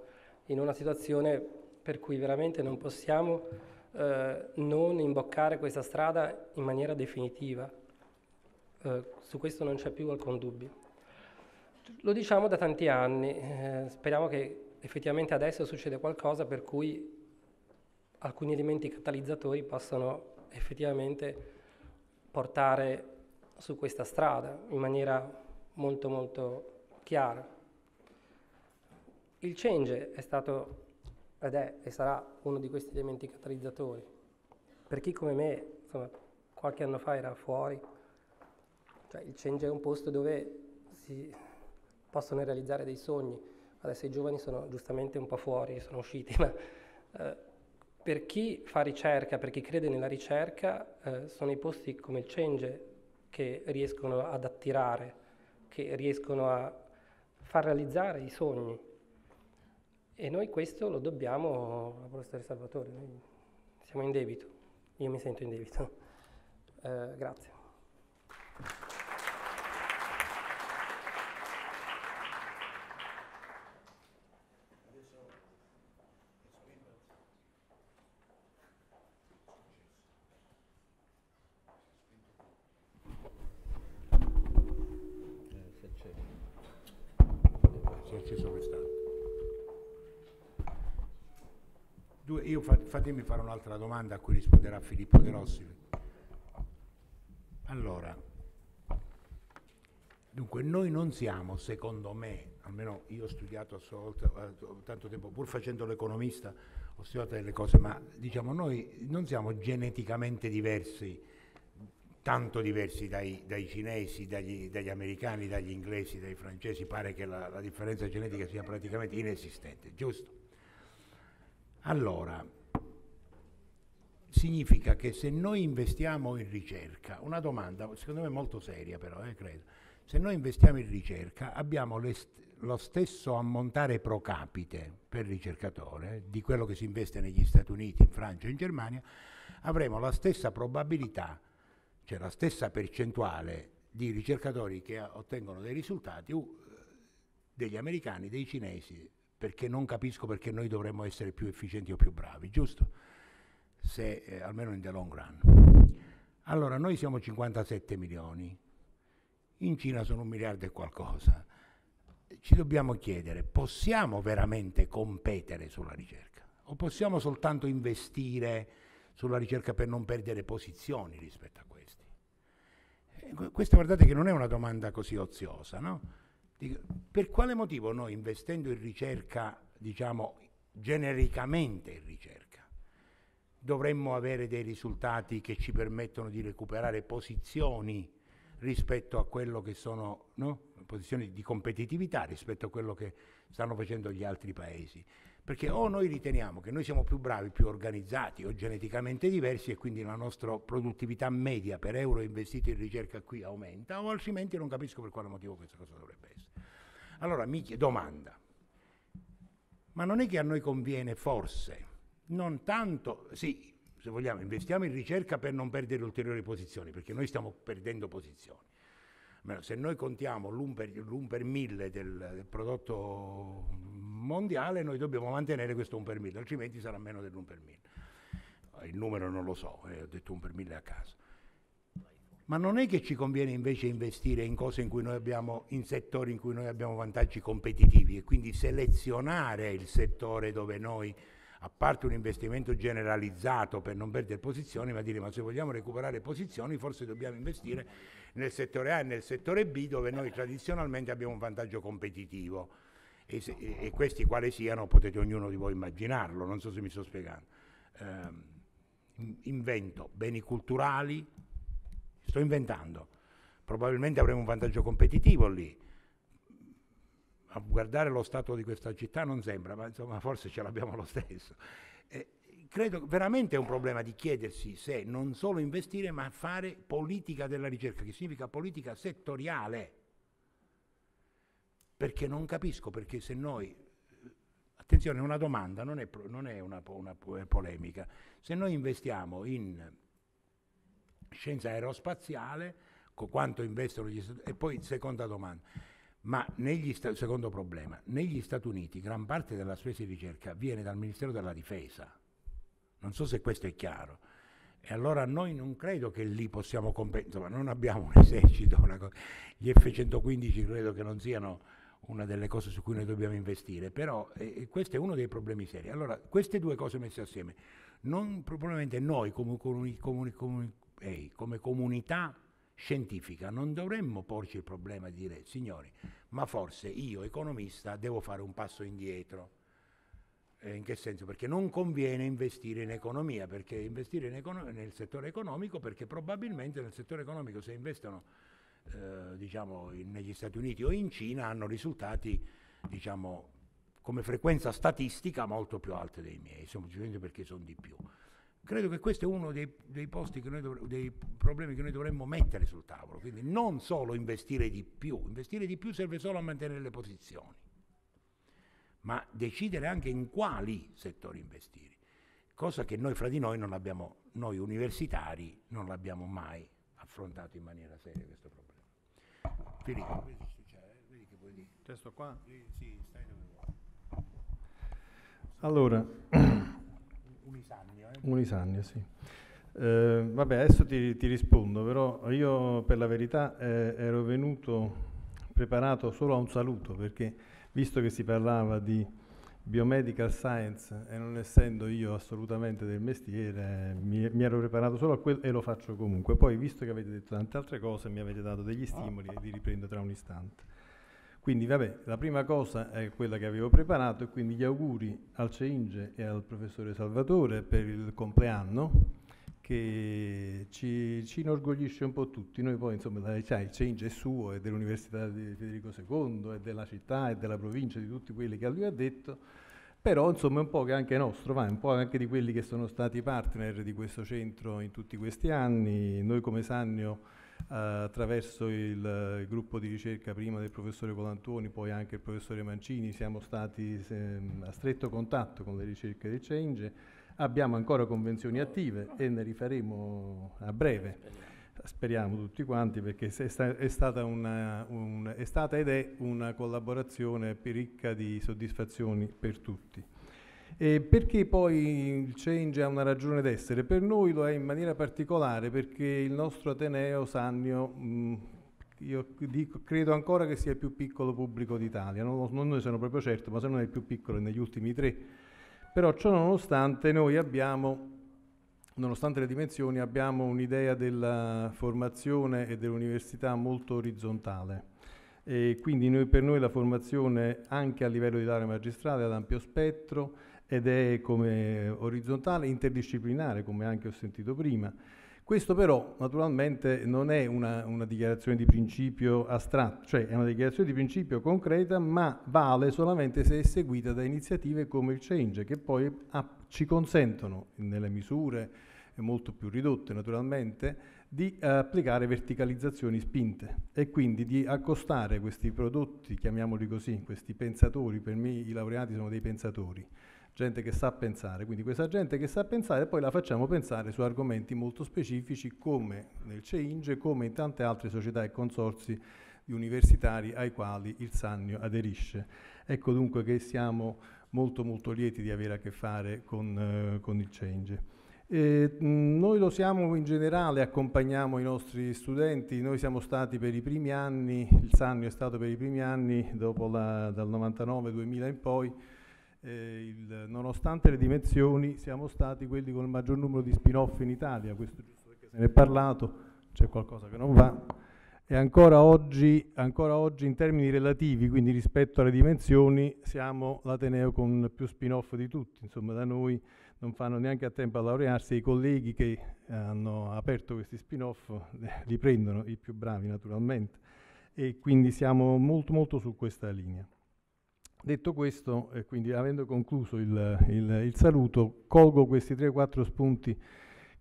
in una situazione per cui veramente non possiamo eh, non imboccare questa strada in maniera definitiva. Eh, su questo non c'è più alcun dubbio. Lo diciamo da tanti anni, eh, speriamo che effettivamente adesso succeda qualcosa per cui alcuni elementi catalizzatori possano effettivamente portare su questa strada in maniera molto molto chiara. Il change è stato ed è e sarà uno di questi elementi catalizzatori. Per chi come me, insomma, qualche anno fa era fuori, cioè il change è un posto dove si possono realizzare dei sogni. Adesso i giovani sono giustamente un po' fuori, sono usciti, ma eh, per chi fa ricerca, per chi crede nella ricerca, eh, sono i posti come il Cenge che riescono ad attirare, che riescono a far realizzare i sogni. E noi questo lo dobbiamo alla Borsa Salvatore, noi siamo in debito, io mi sento in debito. Eh, grazie. Io fatemi fare un'altra domanda a cui risponderà Filippo De Rossi. Allora, dunque noi non siamo, secondo me, almeno io ho studiato a sua volta tanto tempo, pur facendo l'economista, ho studiato delle cose, ma diciamo noi non siamo geneticamente diversi, tanto diversi dai, dai cinesi, dagli, dagli, americani, dagli inglesi, dai francesi, pare che la, la differenza genetica sia praticamente inesistente, giusto? Allora, significa che se noi investiamo in ricerca, una domanda secondo me molto seria però, eh, credo, se noi investiamo in ricerca abbiamo lo stesso ammontare pro capite per ricercatore eh, di quello che si investe negli Stati Uniti, in Francia e in Germania, avremo la stessa probabilità, cioè la stessa percentuale di ricercatori che ottengono dei risultati degli americani, dei cinesi, perché non capisco perché noi dovremmo essere più efficienti o più bravi, giusto? Se, eh, almeno in the long run. Allora, noi siamo 57 milioni, in Cina sono un miliardo e qualcosa. Ci dobbiamo chiedere, possiamo veramente competere sulla ricerca? O possiamo soltanto investire sulla ricerca per non perdere posizioni rispetto a questi? Eh, questa guardate che non è una domanda così oziosa, no? per quale motivo noi investendo in ricerca, diciamo genericamente in ricerca, dovremmo avere dei risultati che ci permettono di recuperare posizioni rispetto a quello che sono no? posizioni di competitività rispetto a quello che stanno facendo gli altri paesi. Perché o noi riteniamo che noi siamo più bravi, più organizzati o geneticamente diversi e quindi la nostra produttività media per euro investito in ricerca qui aumenta, o altrimenti non capisco per quale motivo questa cosa dovrebbe allora mi chiedo, domanda, ma non è che a noi conviene forse, non tanto, sì, se vogliamo, investiamo in ricerca per non perdere ulteriori posizioni, perché noi stiamo perdendo posizioni. Se noi contiamo l'1 per, l'1 per 1000 del, del, prodotto mondiale, noi dobbiamo mantenere questo 1 per 1000, altrimenti sarà meno dell'1 per 1000. Il numero non lo so, eh, ho detto 1 per 1000 a caso ma non è che ci conviene invece investire in cose in cui noi abbiamo, in settori in cui noi abbiamo vantaggi competitivi e quindi selezionare il settore dove noi, a parte un investimento generalizzato per non perdere posizioni, ma dire ma se vogliamo recuperare posizioni forse dobbiamo investire nel settore A e nel settore B dove noi tradizionalmente abbiamo un vantaggio competitivo. E, se, e questi quali siano potete ognuno di voi immaginarlo, non so se mi sto spiegando. Eh, invento beni culturali, Sto inventando. Probabilmente avremo un vantaggio competitivo lì. A guardare lo stato di questa città non sembra, ma insomma forse ce l'abbiamo lo stesso. Eh, credo veramente è un problema di chiedersi se non solo investire, ma fare politica della ricerca, che significa politica settoriale. Perché non capisco perché se noi attenzione, una domanda, non è, non è una, una polemica. Se noi investiamo in scienza aerospaziale, quanto investono gli Stati Uniti. E poi seconda domanda. Ma negli sta- secondo problema, negli Stati Uniti gran parte della spesa di ricerca viene dal Ministero della Difesa. Non so se questo è chiaro. E allora noi non credo che lì possiamo compensare, non abbiamo un esercito, co- gli F-115 credo che non siano una delle cose su cui noi dobbiamo investire, però eh, questo è uno dei problemi seri. Allora, queste due cose messe assieme, non, probabilmente noi come comuni- comuni- comuni- europei, come comunità scientifica, non dovremmo porci il problema di dire, signori, ma forse io, economista, devo fare un passo indietro. Eh, in che senso? Perché non conviene investire in economia, perché investire econo- nel settore economico, perché probabilmente nel settore economico se investono eh, diciamo, in, negli Stati Uniti o in Cina hanno risultati diciamo, come frequenza statistica molto più alte dei miei, semplicemente perché sono di più. Credo che questo è uno dei, dei, dovre, dei, problemi che noi dovremmo mettere sul tavolo, quindi non solo investire di più, investire di più serve solo a mantenere le posizioni, ma decidere anche in quali settori investire, cosa che noi fra di noi non abbiamo, noi universitari non l'abbiamo mai affrontato in maniera seria questo problema. Filippo, ah. eh, vedi che vuoi dire? Testo qua? Sì, stai dove vuoi. Allora, un esame. Unisagna, sì. Eh, vabbè, adesso ti, ti, rispondo, però io per la verità eh, ero venuto preparato solo a un saluto, perché visto che si parlava di biomedical science e non essendo io assolutamente del mestiere, mi, mi ero preparato solo a quello e lo faccio comunque. Poi, visto che avete detto tante altre cose, mi avete dato degli stimoli e vi riprendo tra un istante. Quindi vabbè, la prima cosa è quella che avevo preparato e quindi gli auguri al CEINGE e al professore Salvatore per il compleanno che ci, ci inorgoglisce un po' tutti. Noi poi insomma sai, il CEINGE è suo, è dell'Università di Federico II, è della città, è della provincia, di tutti quelli che a lui ha detto, però insomma è un po' che anche nostro, va, un po' anche di quelli che sono stati partner di questo centro in tutti questi anni. Noi come Sannio attraverso il gruppo di ricerca prima del professore Colantoni, poi anche il professore Mancini, siamo stati ehm, a stretto contatto con le ricerche del Change, abbiamo ancora convenzioni attive e ne rifaremo a breve. Speriamo tutti quanti perché è stata, una, un, è stata ed è una collaborazione ricca di soddisfazioni per tutti. E perché poi il change ha una ragione d'essere? Per noi lo è in maniera particolare perché il nostro Ateneo Sannio, mh, mm, io dico, credo ancora che sia il più piccolo pubblico d'Italia, non, ne sono proprio certo, ma se non è il più piccolo è negli ultimi tre. Però ciò nonostante noi abbiamo, nonostante le dimensioni, abbiamo un'idea della formazione e dell'università molto orizzontale. E quindi noi, per noi la formazione anche a livello di laurea magistrale ad ampio spettro, ed è come orizzontale, interdisciplinare, come anche ho sentito prima. Questo però naturalmente non è una, una dichiarazione di principio astratta, cioè è una dichiarazione di principio concreta, ma vale solamente se è seguita da iniziative come il Change, che poi ah, ci consentono, nelle misure molto più ridotte naturalmente, di eh, applicare verticalizzazioni spinte e quindi di accostare questi prodotti, chiamiamoli così, questi pensatori, per me i laureati sono dei pensatori, gente che sa pensare, quindi questa gente che sa pensare poi la facciamo pensare su argomenti molto specifici come nel CEINGE, come in tante altre società e consorsi universitari ai quali il Sannio aderisce. Ecco dunque che siamo molto molto lieti di avere a che fare con, eh, con il CEINGE. E, noi lo siamo in generale, accompagniamo i nostri studenti, noi siamo stati per i primi anni, il Sannio è stato per i primi anni, dopo la, dal 99-2000 in poi, eh, il, nonostante le dimensioni siamo stati quelli con il maggior numero di spin-off in Italia, questo giusto perché se ne è parlato, c'è qualcosa che non va, e ancora oggi, ancora oggi in termini relativi, quindi rispetto alle dimensioni, siamo l'Ateneo con più spin-off di tutti, insomma da noi non fanno neanche a tempo a laurearsi, i colleghi che hanno aperto questi spin-off li prendono, i più bravi naturalmente, e quindi siamo molto molto su questa linea. Detto questo, e quindi avendo concluso il, il, il saluto, colgo questi 3-4 spunti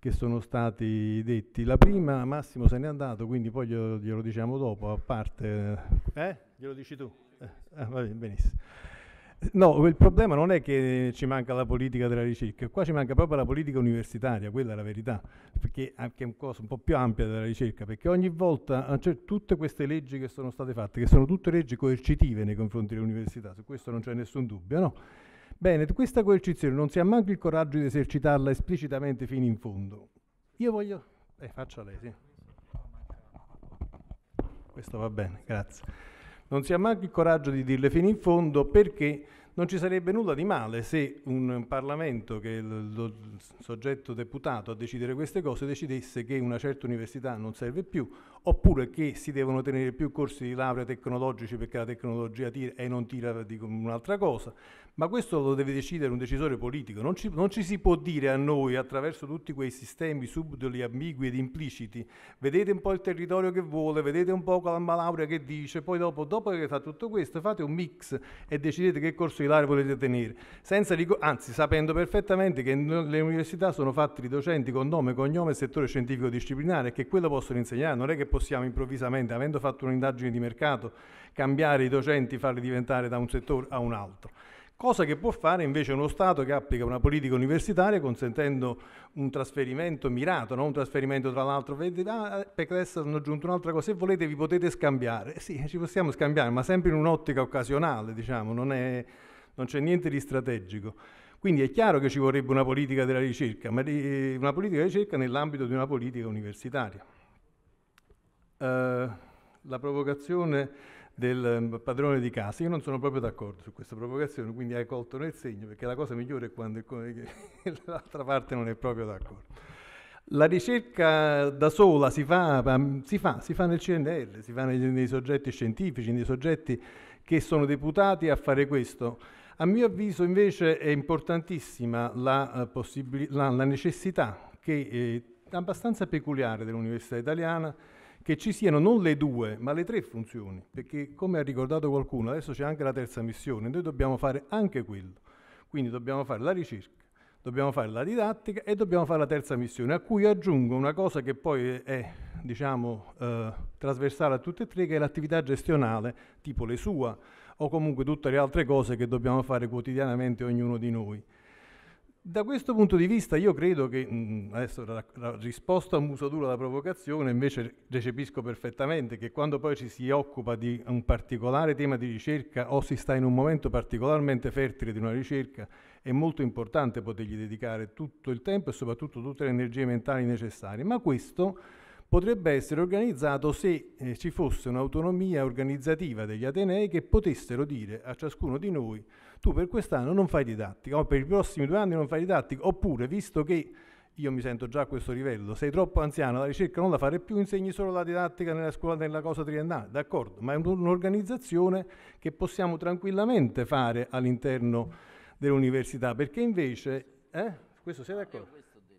che sono stati detti. La prima, Massimo se n'è andato, quindi poi glielo, glielo diciamo dopo, a parte... Eh? eh glielo dici tu? Eh, eh va bene, benissimo. No, il problema non è che ci manca la politica della ricerca, qua ci manca proprio la politica universitaria, quella è la verità, perché anche è una cosa un po' più ampia della ricerca, perché ogni volta eh, cioè, tutte queste leggi che sono state fatte, che sono tutte leggi coercitive nei confronti dell'università, su questo non c'è nessun dubbio, no? Bene, questa coercizione non si ha manco il coraggio di esercitarla esplicitamente fino in fondo. Io voglio... Eh, faccia lei, sì. Questo va bene, grazie non si ha manco il coraggio di dirle fino in fondo perché non ci sarebbe nulla di male se un Parlamento, che è il soggetto deputato a decidere queste cose, decidesse che una certa università non serve più oppure che si devono tenere più corsi di laurea tecnologici perché la tecnologia tira e non tira di un'altra cosa, ma questo lo deve decidere un decisore politico, non ci, non ci si può dire a noi attraverso tutti quei sistemi subdoli, ambigui ed impliciti, vedete un po' il territorio che vuole, vedete un po' la laurea che dice, poi dopo, dopo che fa tutto questo fate un mix e decidete che corso di laurea volete tenere, senza, anzi sapendo perfettamente che le università sono fatte di docenti con nome, cognome e settore scientifico disciplinare e che quello possono insegnare, non è che possiamo improvvisamente, avendo fatto un'indagine di mercato, cambiare i docenti, farli diventare da un settore a un altro cosa che può fare invece uno Stato che applica una politica universitaria consentendo un trasferimento mirato, non un trasferimento tra l'altro, ah, perché adesso hanno aggiunto un'altra cosa, se volete vi potete scambiare, sì ci possiamo scambiare, ma sempre in un'ottica occasionale, diciamo, non, è, non c'è niente di strategico. Quindi è chiaro che ci vorrebbe una politica della ricerca, ma una politica della ricerca nell'ambito di una politica universitaria. Eh, la provocazione del ehm, padrone di casa, io non sono proprio d'accordo su questa provocazione, quindi hai colto nel segno, perché la cosa migliore è quando l'altra parte non è proprio d'accordo. La ricerca da sola si fa, si fa, si fa nel CNR, si fa nei, nei, soggetti scientifici, nei soggetti che sono deputati a fare questo. A mio avviso invece è importantissima la, eh, la, la necessità che è eh, abbastanza peculiare dell'Università italiana che ci siano non le due, ma le tre funzioni, perché come ha ricordato qualcuno, adesso c'è anche la terza missione, noi dobbiamo fare anche quello. Quindi dobbiamo fare la ricerca, dobbiamo fare la didattica e dobbiamo fare la terza missione, a cui aggiungo una cosa che poi è, diciamo, eh, trasversale a tutte e tre, che è l'attività gestionale, tipo le sua, o comunque tutte le altre cose che dobbiamo fare quotidianamente ognuno di noi. Da questo punto di vista io credo che, mm, adesso la, la, risposta a muso duro alla provocazione, invece recepisco perfettamente che quando poi ci si occupa di un particolare tema di ricerca o si sta in un momento particolarmente fertile di una ricerca, è molto importante potergli dedicare tutto il tempo e soprattutto tutte le energie mentali necessarie, ma questo potrebbe essere organizzato se eh, ci fosse un'autonomia organizzativa degli Atenei che potessero dire a ciascuno di noi tu per quest'anno non fai didattica, o per i prossimi due anni non fai didattica, oppure visto che io mi sento già a questo livello, sei troppo anziano, la ricerca non la fare più, insegni solo la didattica nella scuola, nella cosa triennale, d'accordo, ma è un'organizzazione che possiamo tranquillamente fare all'interno dell'università, perché invece, eh? questo sei d'accordo?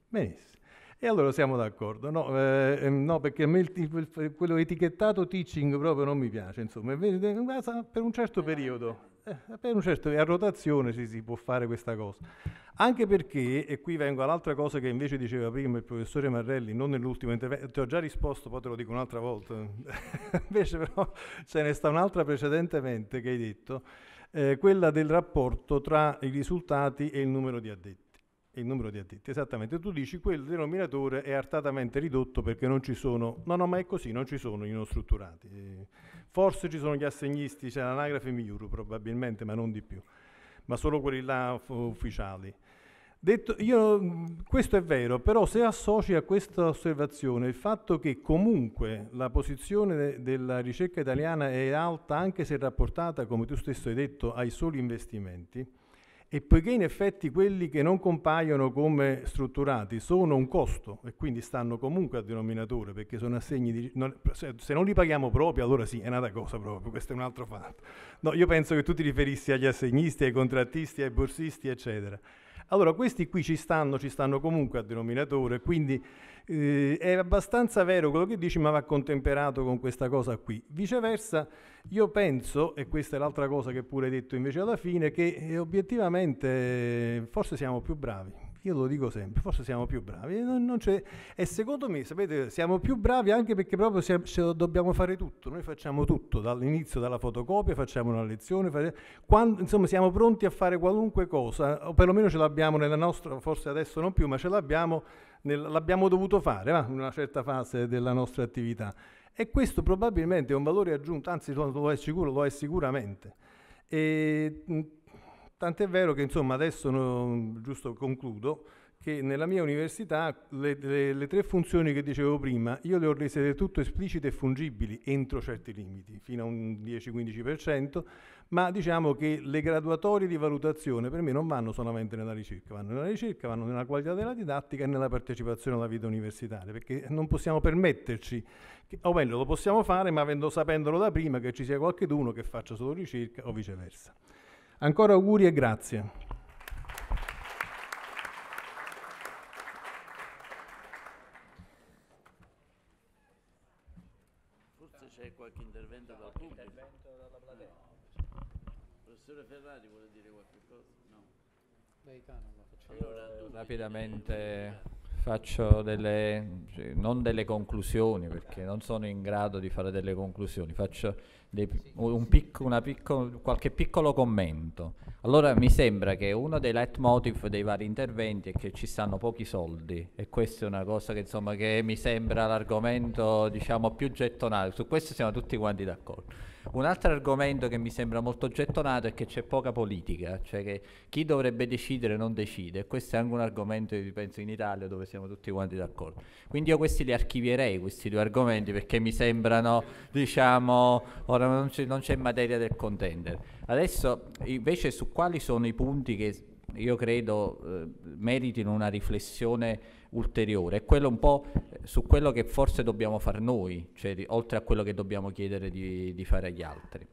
Benissimo. E allora siamo d'accordo, no, eh, eh no perché a me il, quello etichettato teaching proprio non mi piace, insomma, per un certo eh, periodo. Eh, per un certo a rotazione si, si può fare questa cosa. Anche perché, e qui vengo all'altra cosa che invece diceva prima il professore Marrelli, non nell'ultimo intervento, ti ho già risposto, poi te lo dico un'altra volta, invece però ce ne sta un'altra precedentemente che hai detto, eh, quella del rapporto tra i risultati e il numero di addetti il numero di addetti. Esattamente, tu dici quel denominatore è artatamente ridotto perché non ci sono, no no ma è così, non ci sono i non strutturati. Eh, forse ci sono gli assegnisti, c'è cioè l'anagrafe Miuro probabilmente, ma non di più, ma solo quelli là ufficiali. Detto, io, questo è vero, però se associ a questa osservazione il fatto che comunque la posizione de- della ricerca italiana è alta anche se rapportata, come tu stesso hai detto, ai soli investimenti, e poiché in effetti quelli che non compaiono come strutturati sono un costo e quindi stanno comunque al denominatore perché sono assegni di... Non, se non li paghiamo proprio allora sì, è un'altra cosa proprio, questo è un altro fatto. No, io penso che tu ti riferissi agli assegnisti, ai contrattisti, ai borsisti, eccetera. Allora questi qui ci stanno, ci stanno comunque al denominatore, quindi eh, è abbastanza vero quello che dici, ma va contemperato con questa cosa qui. Viceversa, io penso, e questa è l'altra cosa che pure hai detto invece alla fine, che eh, obiettivamente forse siamo più bravi. Io lo dico sempre, forse siamo più bravi. Non, e secondo me, sapete, siamo più bravi anche perché proprio se, se dobbiamo fare tutto. Noi facciamo tutto, dall'inizio dalla fotocopia, facciamo una lezione, fare, quando, insomma siamo pronti a fare qualunque cosa, o perlomeno ce l'abbiamo nella nostra, forse adesso non più, ma ce l'abbiamo l'abbiamo dovuto fare va, in una certa fase della nostra attività e questo probabilmente è un valore aggiunto, anzi lo è sicuro, lo è sicuramente. E, tant'è vero che insomma adesso, no, giusto concludo, che nella mia università le, le, le, tre funzioni che dicevo prima io le ho rese del tutto esplicite e fungibili entro certi limiti, fino a un 10-15%, ma diciamo che le graduatorie di valutazione per me non vanno solamente nella ricerca, vanno nella ricerca, vanno nella qualità della didattica e nella partecipazione alla vita universitaria, perché non possiamo permetterci, che, o meglio lo possiamo fare, ma avendo, sapendolo da prima che ci sia qualcuno che faccia solo ricerca o viceversa. Ancora auguri e grazie. Rapidamente faccio delle, non delle conclusioni perché non sono in grado di fare delle conclusioni, faccio dei, un picco, picco, qualche piccolo commento. Allora mi sembra che uno dei leitmotiv dei vari interventi è che ci stanno pochi soldi e questa è una cosa che, insomma, che mi sembra l'argomento diciamo, più gettonato, su questo siamo tutti quanti d'accordo. Un altro argomento che mi sembra molto gettonato è che c'è poca politica, cioè che chi dovrebbe decidere non decide. Questo è anche un argomento, io penso, in Italia dove siamo tutti quanti d'accordo. Quindi io questi li archivierei, questi due argomenti, perché mi sembrano, diciamo, ora non c'è, non c'è materia del contendere. Adesso invece su quali sono i punti che io credo eh, meritino una riflessione ulteriore. È quello un po' su quello che forse dobbiamo fare noi, cioè di, oltre a quello che dobbiamo chiedere di, di fare agli altri.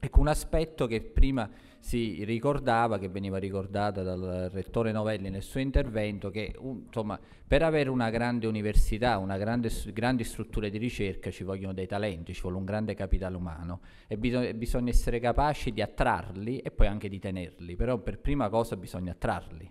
Ecco, un aspetto che prima si ricordava, che veniva ricordata dal rettore Novelli nel suo intervento, che un, insomma, per avere una grande università, una grande, grandi strutture di ricerca ci vogliono dei talenti, ci vuole un grande capitale umano e bisog- bisogna essere capaci di attrarli e poi anche di tenerli, però per prima cosa bisogna attrarli.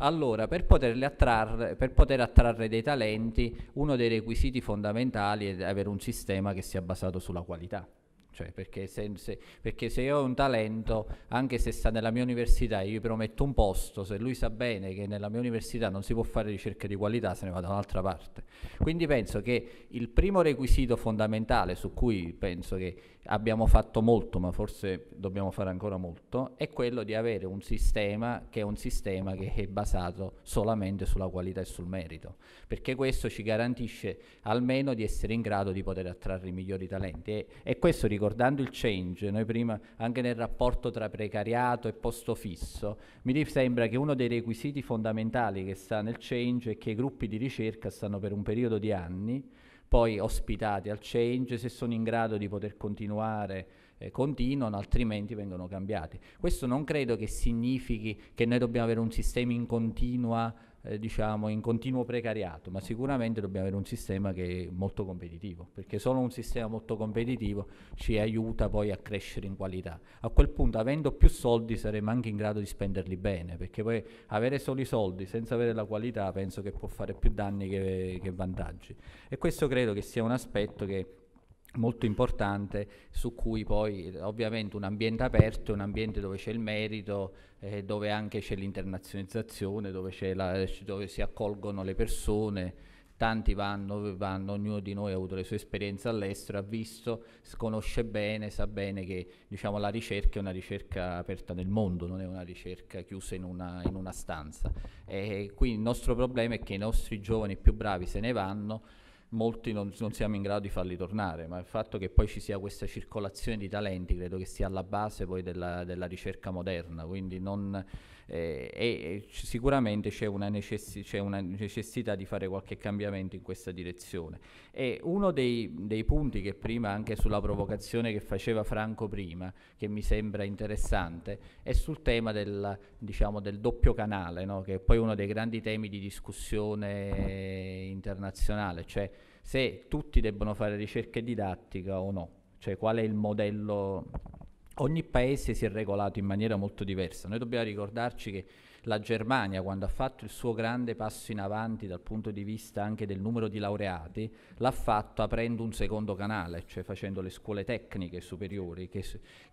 Allora, per, attrarre, per poter attrarre dei talenti, uno dei requisiti fondamentali è avere un sistema che sia basato sulla qualità. Cioè, perché, se, se, perché se, io ho un talento, anche se sta nella mia università e io gli prometto un posto, se lui sa bene che nella mia università non si può fare ricerca di qualità, se ne va da un'altra parte. Quindi penso che il primo requisito fondamentale su cui penso che abbiamo fatto molto, ma forse dobbiamo fare ancora molto, è quello di avere un sistema che è un sistema che è basato solamente sulla qualità e sul merito, perché questo ci garantisce almeno di essere in grado di poter attrarre i migliori talenti e, e questo ricordando il change, noi prima anche nel rapporto tra precariato e posto fisso, mi sembra che uno dei requisiti fondamentali che sta nel change è che i gruppi di ricerca stanno per un periodo di anni poi ospitati al change, se sono in grado di poter continuare eh, continuano, altrimenti vengono cambiati. Questo non credo che significhi che noi dobbiamo avere un sistema in continua eh, diciamo, in continuo precariato, ma sicuramente dobbiamo avere un sistema che è molto competitivo, perché solo un sistema molto competitivo ci aiuta poi a crescere in qualità. A quel punto, avendo più soldi, saremo anche in grado di spenderli bene, perché poi avere solo i soldi senza avere la qualità penso che può fare più danni che, che vantaggi. E questo credo che sia un aspetto che molto importante su cui poi ovviamente un ambiente aperto, un ambiente dove c'è il merito, eh, dove anche c'è l'internazionalizzazione, dove, c'è la, dove si accolgono le persone, tanti vanno, vanno, ognuno di noi ha avuto le sue esperienze all'estero, ha visto, conosce bene, sa bene che diciamo, la ricerca è una ricerca aperta nel mondo, non è una ricerca chiusa in una, in una stanza. E quindi il nostro problema è che i nostri giovani più bravi se ne vanno, molti non, non, siamo in grado di farli tornare, ma il fatto che poi ci sia questa circolazione di talenti credo che sia alla base poi della, della ricerca moderna, quindi non eh, e c- sicuramente c'è una, necessi- c'è una, necessità di fare qualche cambiamento in questa direzione. E uno dei, dei, punti che prima, anche sulla provocazione che faceva Franco prima, che mi sembra interessante, è sul tema del, diciamo, del doppio canale, no? che è poi uno dei grandi temi di discussione internazionale, cioè se tutti debbono fare ricerca didattica o no, cioè qual è il modello ogni paese si è regolato in maniera molto diversa. Noi dobbiamo ricordarci che la Germania, quando ha fatto il suo grande passo in avanti dal punto di vista anche del numero di laureati, l'ha fatto aprendo un secondo canale, cioè facendo le scuole tecniche superiori, che,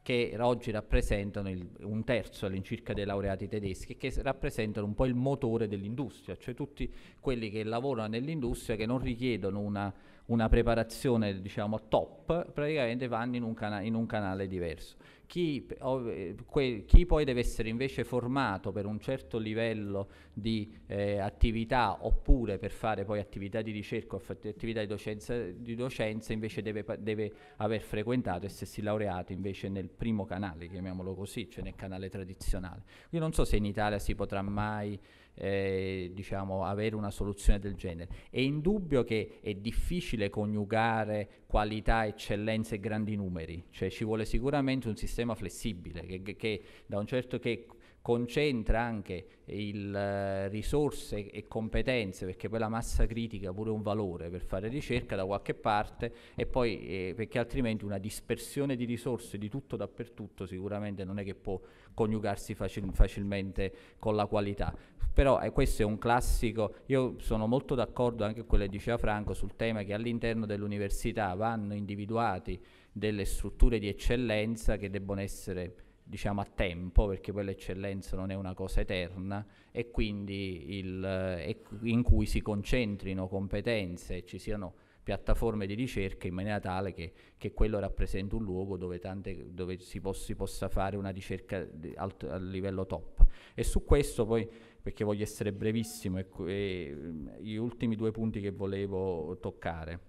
che oggi rappresentano il, un terzo all'incirca dei laureati tedeschi, che rappresentano un po' il motore dell'industria, cioè tutti quelli che lavorano nell'industria che non richiedono una una preparazione diciamo top, praticamente vanno in un, cana- in un canale diverso. Chi, ov- eh, que- chi, poi deve essere invece formato per un certo livello di eh, attività oppure per fare poi attività di ricerca o attività di docenza, di docenza invece deve, deve, aver frequentato e essersi laureato invece nel primo canale, chiamiamolo così, cioè nel canale tradizionale. Io non so se in Italia si potrà mai eh, diciamo, avere una soluzione del genere. È indubbio che è difficile coniugare qualità, eccellenza e grandi numeri, cioè ci vuole sicuramente un sistema flessibile che, che, che da un certo che concentra anche il, eh, risorse e competenze, perché poi la massa critica è pure un valore per fare ricerca da qualche parte e poi eh, perché altrimenti una dispersione di risorse di tutto dappertutto sicuramente non è che può coniugarsi facil- facilmente con la qualità. Però eh, questo è un classico, io sono molto d'accordo anche con quello che diceva Franco sul tema che all'interno dell'università vanno individuati delle strutture di eccellenza che debbono essere diciamo a tempo perché poi l'eccellenza non è una cosa eterna e quindi il, eh, in cui si concentrino competenze e ci siano piattaforme di ricerca in maniera tale che, che quello rappresenti un luogo dove, tante, dove si, poss- si, possa fare una ricerca alt- a livello top. E su questo poi, perché voglio essere brevissimo, e, e, gli ultimi due punti che volevo toccare.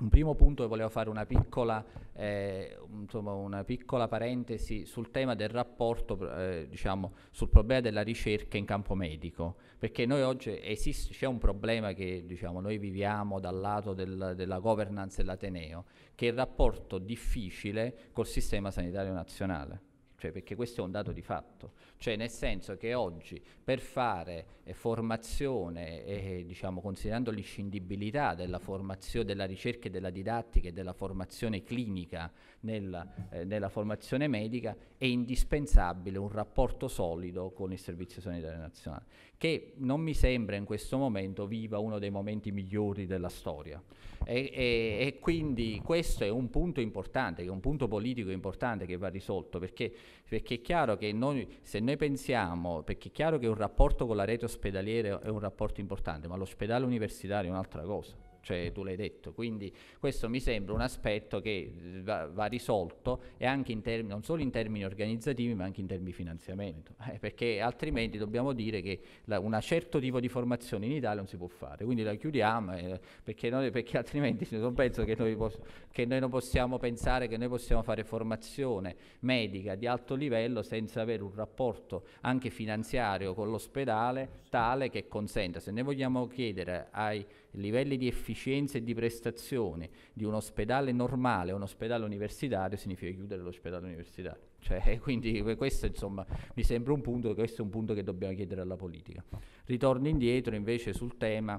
Un primo punto volevo fare una piccola, eh, insomma, una piccola, parentesi sul tema del rapporto, eh, diciamo, sul problema della ricerca in campo medico, perché noi oggi esiste, c'è un problema che diciamo, noi viviamo dal lato del, della governance dell'Ateneo, che è il rapporto difficile col sistema sanitario nazionale, cioè perché questo è un dato di fatto cioè nel senso che oggi per fare eh, formazione, eh, diciamo, considerando l'inscindibilità della formazione, della ricerca e della didattica e della formazione clinica nella, eh, nella formazione medica, è indispensabile un rapporto solido con il Servizio Sanitario Nazionale, che non mi sembra in questo momento viva uno dei momenti migliori della storia. E, e, e quindi questo è un punto importante, che è un punto politico importante che va risolto, perché perché è chiaro che noi, se noi pensiamo, perché è chiaro che un rapporto con la rete ospedaliera è un rapporto importante, ma l'ospedale universitario è un'altra cosa cioè tu l'hai detto. Quindi questo mi sembra un aspetto che eh, va, va risolto e anche in term- non solo in termini organizzativi ma anche in termini di finanziamento, eh, perché altrimenti dobbiamo dire che la, un certo tipo di formazione in Italia non si può fare, quindi la chiudiamo eh, perché, noi, perché, altrimenti non penso che noi, poss- che noi non possiamo pensare che noi possiamo fare formazione medica di alto livello senza avere un rapporto anche finanziario con l'ospedale tale che consenta, se noi vogliamo chiedere ai livelli di efficienza e di prestazione di un ospedale normale a un ospedale universitario significa chiudere l'ospedale universitario. Cioè, quindi questo insomma mi sembra un punto, questo è un punto che dobbiamo chiedere alla politica. Ritorno indietro invece sul tema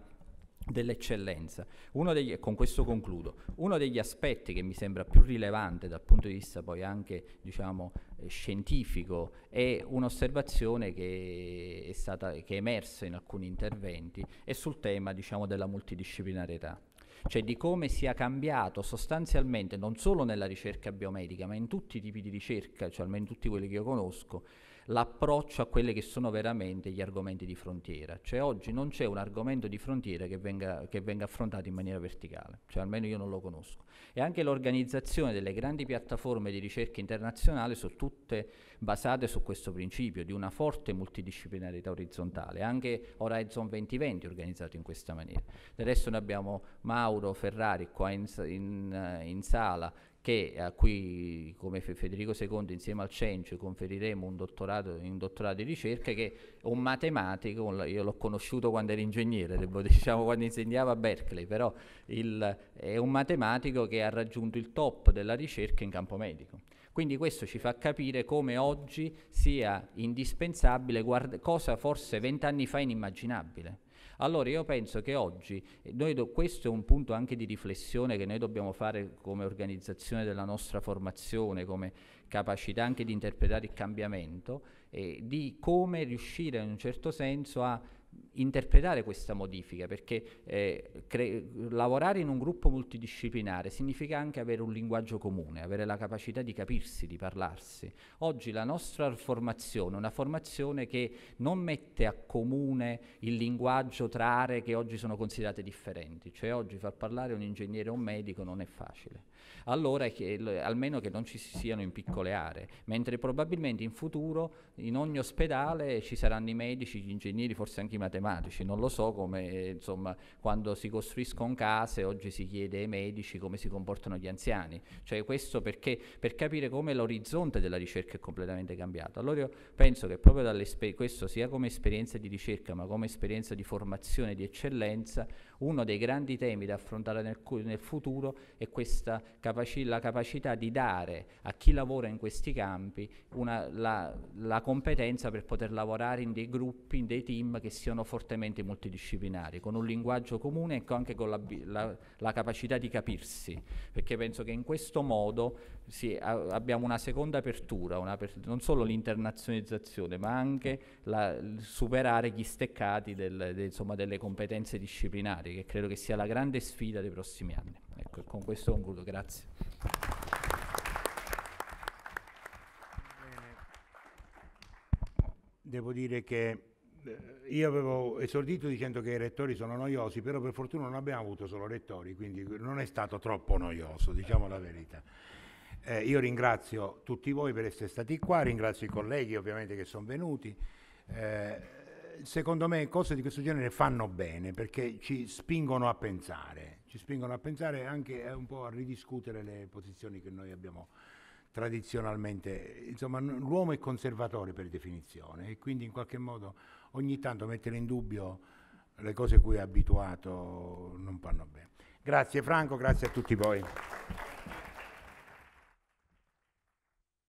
dell'eccellenza. Degli, con questo concludo. Uno degli aspetti che mi sembra più rilevante dal punto di vista poi anche diciamo, eh, scientifico è un'osservazione che è, stata, che è emersa in alcuni interventi è sul tema diciamo, della multidisciplinarietà cioè di come sia cambiato sostanzialmente non solo nella ricerca biomedica ma in tutti i tipi di ricerca, cioè almeno in tutti quelli che io conosco, l'approccio a quelli che sono veramente gli argomenti di frontiera. Cioè oggi non c'è un argomento di frontiera che venga, che venga affrontato in maniera verticale, cioè almeno io non lo conosco. E anche l'organizzazione delle grandi piattaforme di ricerca internazionale sono tutte basate su questo principio di una forte multidisciplinarità orizzontale. Anche Horizon 2020 è organizzato in questa maniera. Del resto noi abbiamo Mauro Ferrari qua in, in, eh, in sala che, a cui come Federico II insieme al Cencio conferiremo un dottorato, un dottorato di ricerca che è un matematico, io l'ho conosciuto quando era ingegnere, diciamo quando insegnava a Berkeley, però il, è un matematico che ha raggiunto il top della ricerca in campo medico. Quindi questo ci fa capire come oggi sia indispensabile, cosa forse vent'anni fa inimmaginabile allora io penso che oggi, do, questo è un punto anche di riflessione che noi dobbiamo fare come organizzazione della nostra formazione, come capacità anche di interpretare il cambiamento, eh, di come riuscire in un certo senso a interpretare questa modifica, perché eh, lavorare in un gruppo multidisciplinare significa anche avere un linguaggio comune, avere la capacità di capirsi, di parlarsi. Oggi la nostra formazione è una formazione che non mette a comune il linguaggio tra aree che oggi sono considerate differenti, cioè oggi far parlare un ingegnere o un medico non è facile. Allora che, almeno che non ci siano in piccole aree, mentre probabilmente in futuro in ogni ospedale ci saranno i medici, gli ingegneri, forse anche i matematici, non lo so come insomma quando si costruiscono case oggi si chiede ai medici come si comportano gli anziani, cioè questo perché per capire come l'orizzonte della ricerca è completamente cambiato. Allora io penso che proprio questo sia come esperienza di ricerca ma come esperienza di formazione di eccellenza uno dei grandi temi da affrontare nel, nel futuro è questa capaci- la capacità di dare a chi lavora in questi campi una, la, la competenza per poter lavorare in dei gruppi, in dei team che siano fortemente multidisciplinari, con un linguaggio comune e ecco, anche con la, la, la capacità di capirsi, perché penso che in questo modo sì, abbiamo una seconda apertura, una per, non solo l'internazionalizzazione, ma anche la, superare gli steccati del, de, insomma, delle competenze disciplinari incontri, che credo che sia la grande sfida dei prossimi anni. Ecco, con questo concludo, grazie. Devo dire che eh, io avevo esordito dicendo che i rettori sono noiosi, però per fortuna non abbiamo avuto solo rettori, quindi non è stato troppo noioso, diciamo la verità. Eh, io ringrazio tutti voi per essere stati qua, ringrazio i colleghi ovviamente che sono venuti. Eh, secondo me cose di questo genere fanno bene perché ci spingono a pensare, ci spingono a pensare anche eh, un po' a ridiscutere le posizioni che noi abbiamo tradizionalmente. Insomma, l'uomo è conservatore per definizione e quindi in qualche modo ogni tanto mettere in dubbio le cose cui è abituato non fanno bene. Grazie Franco, grazie a tutti voi.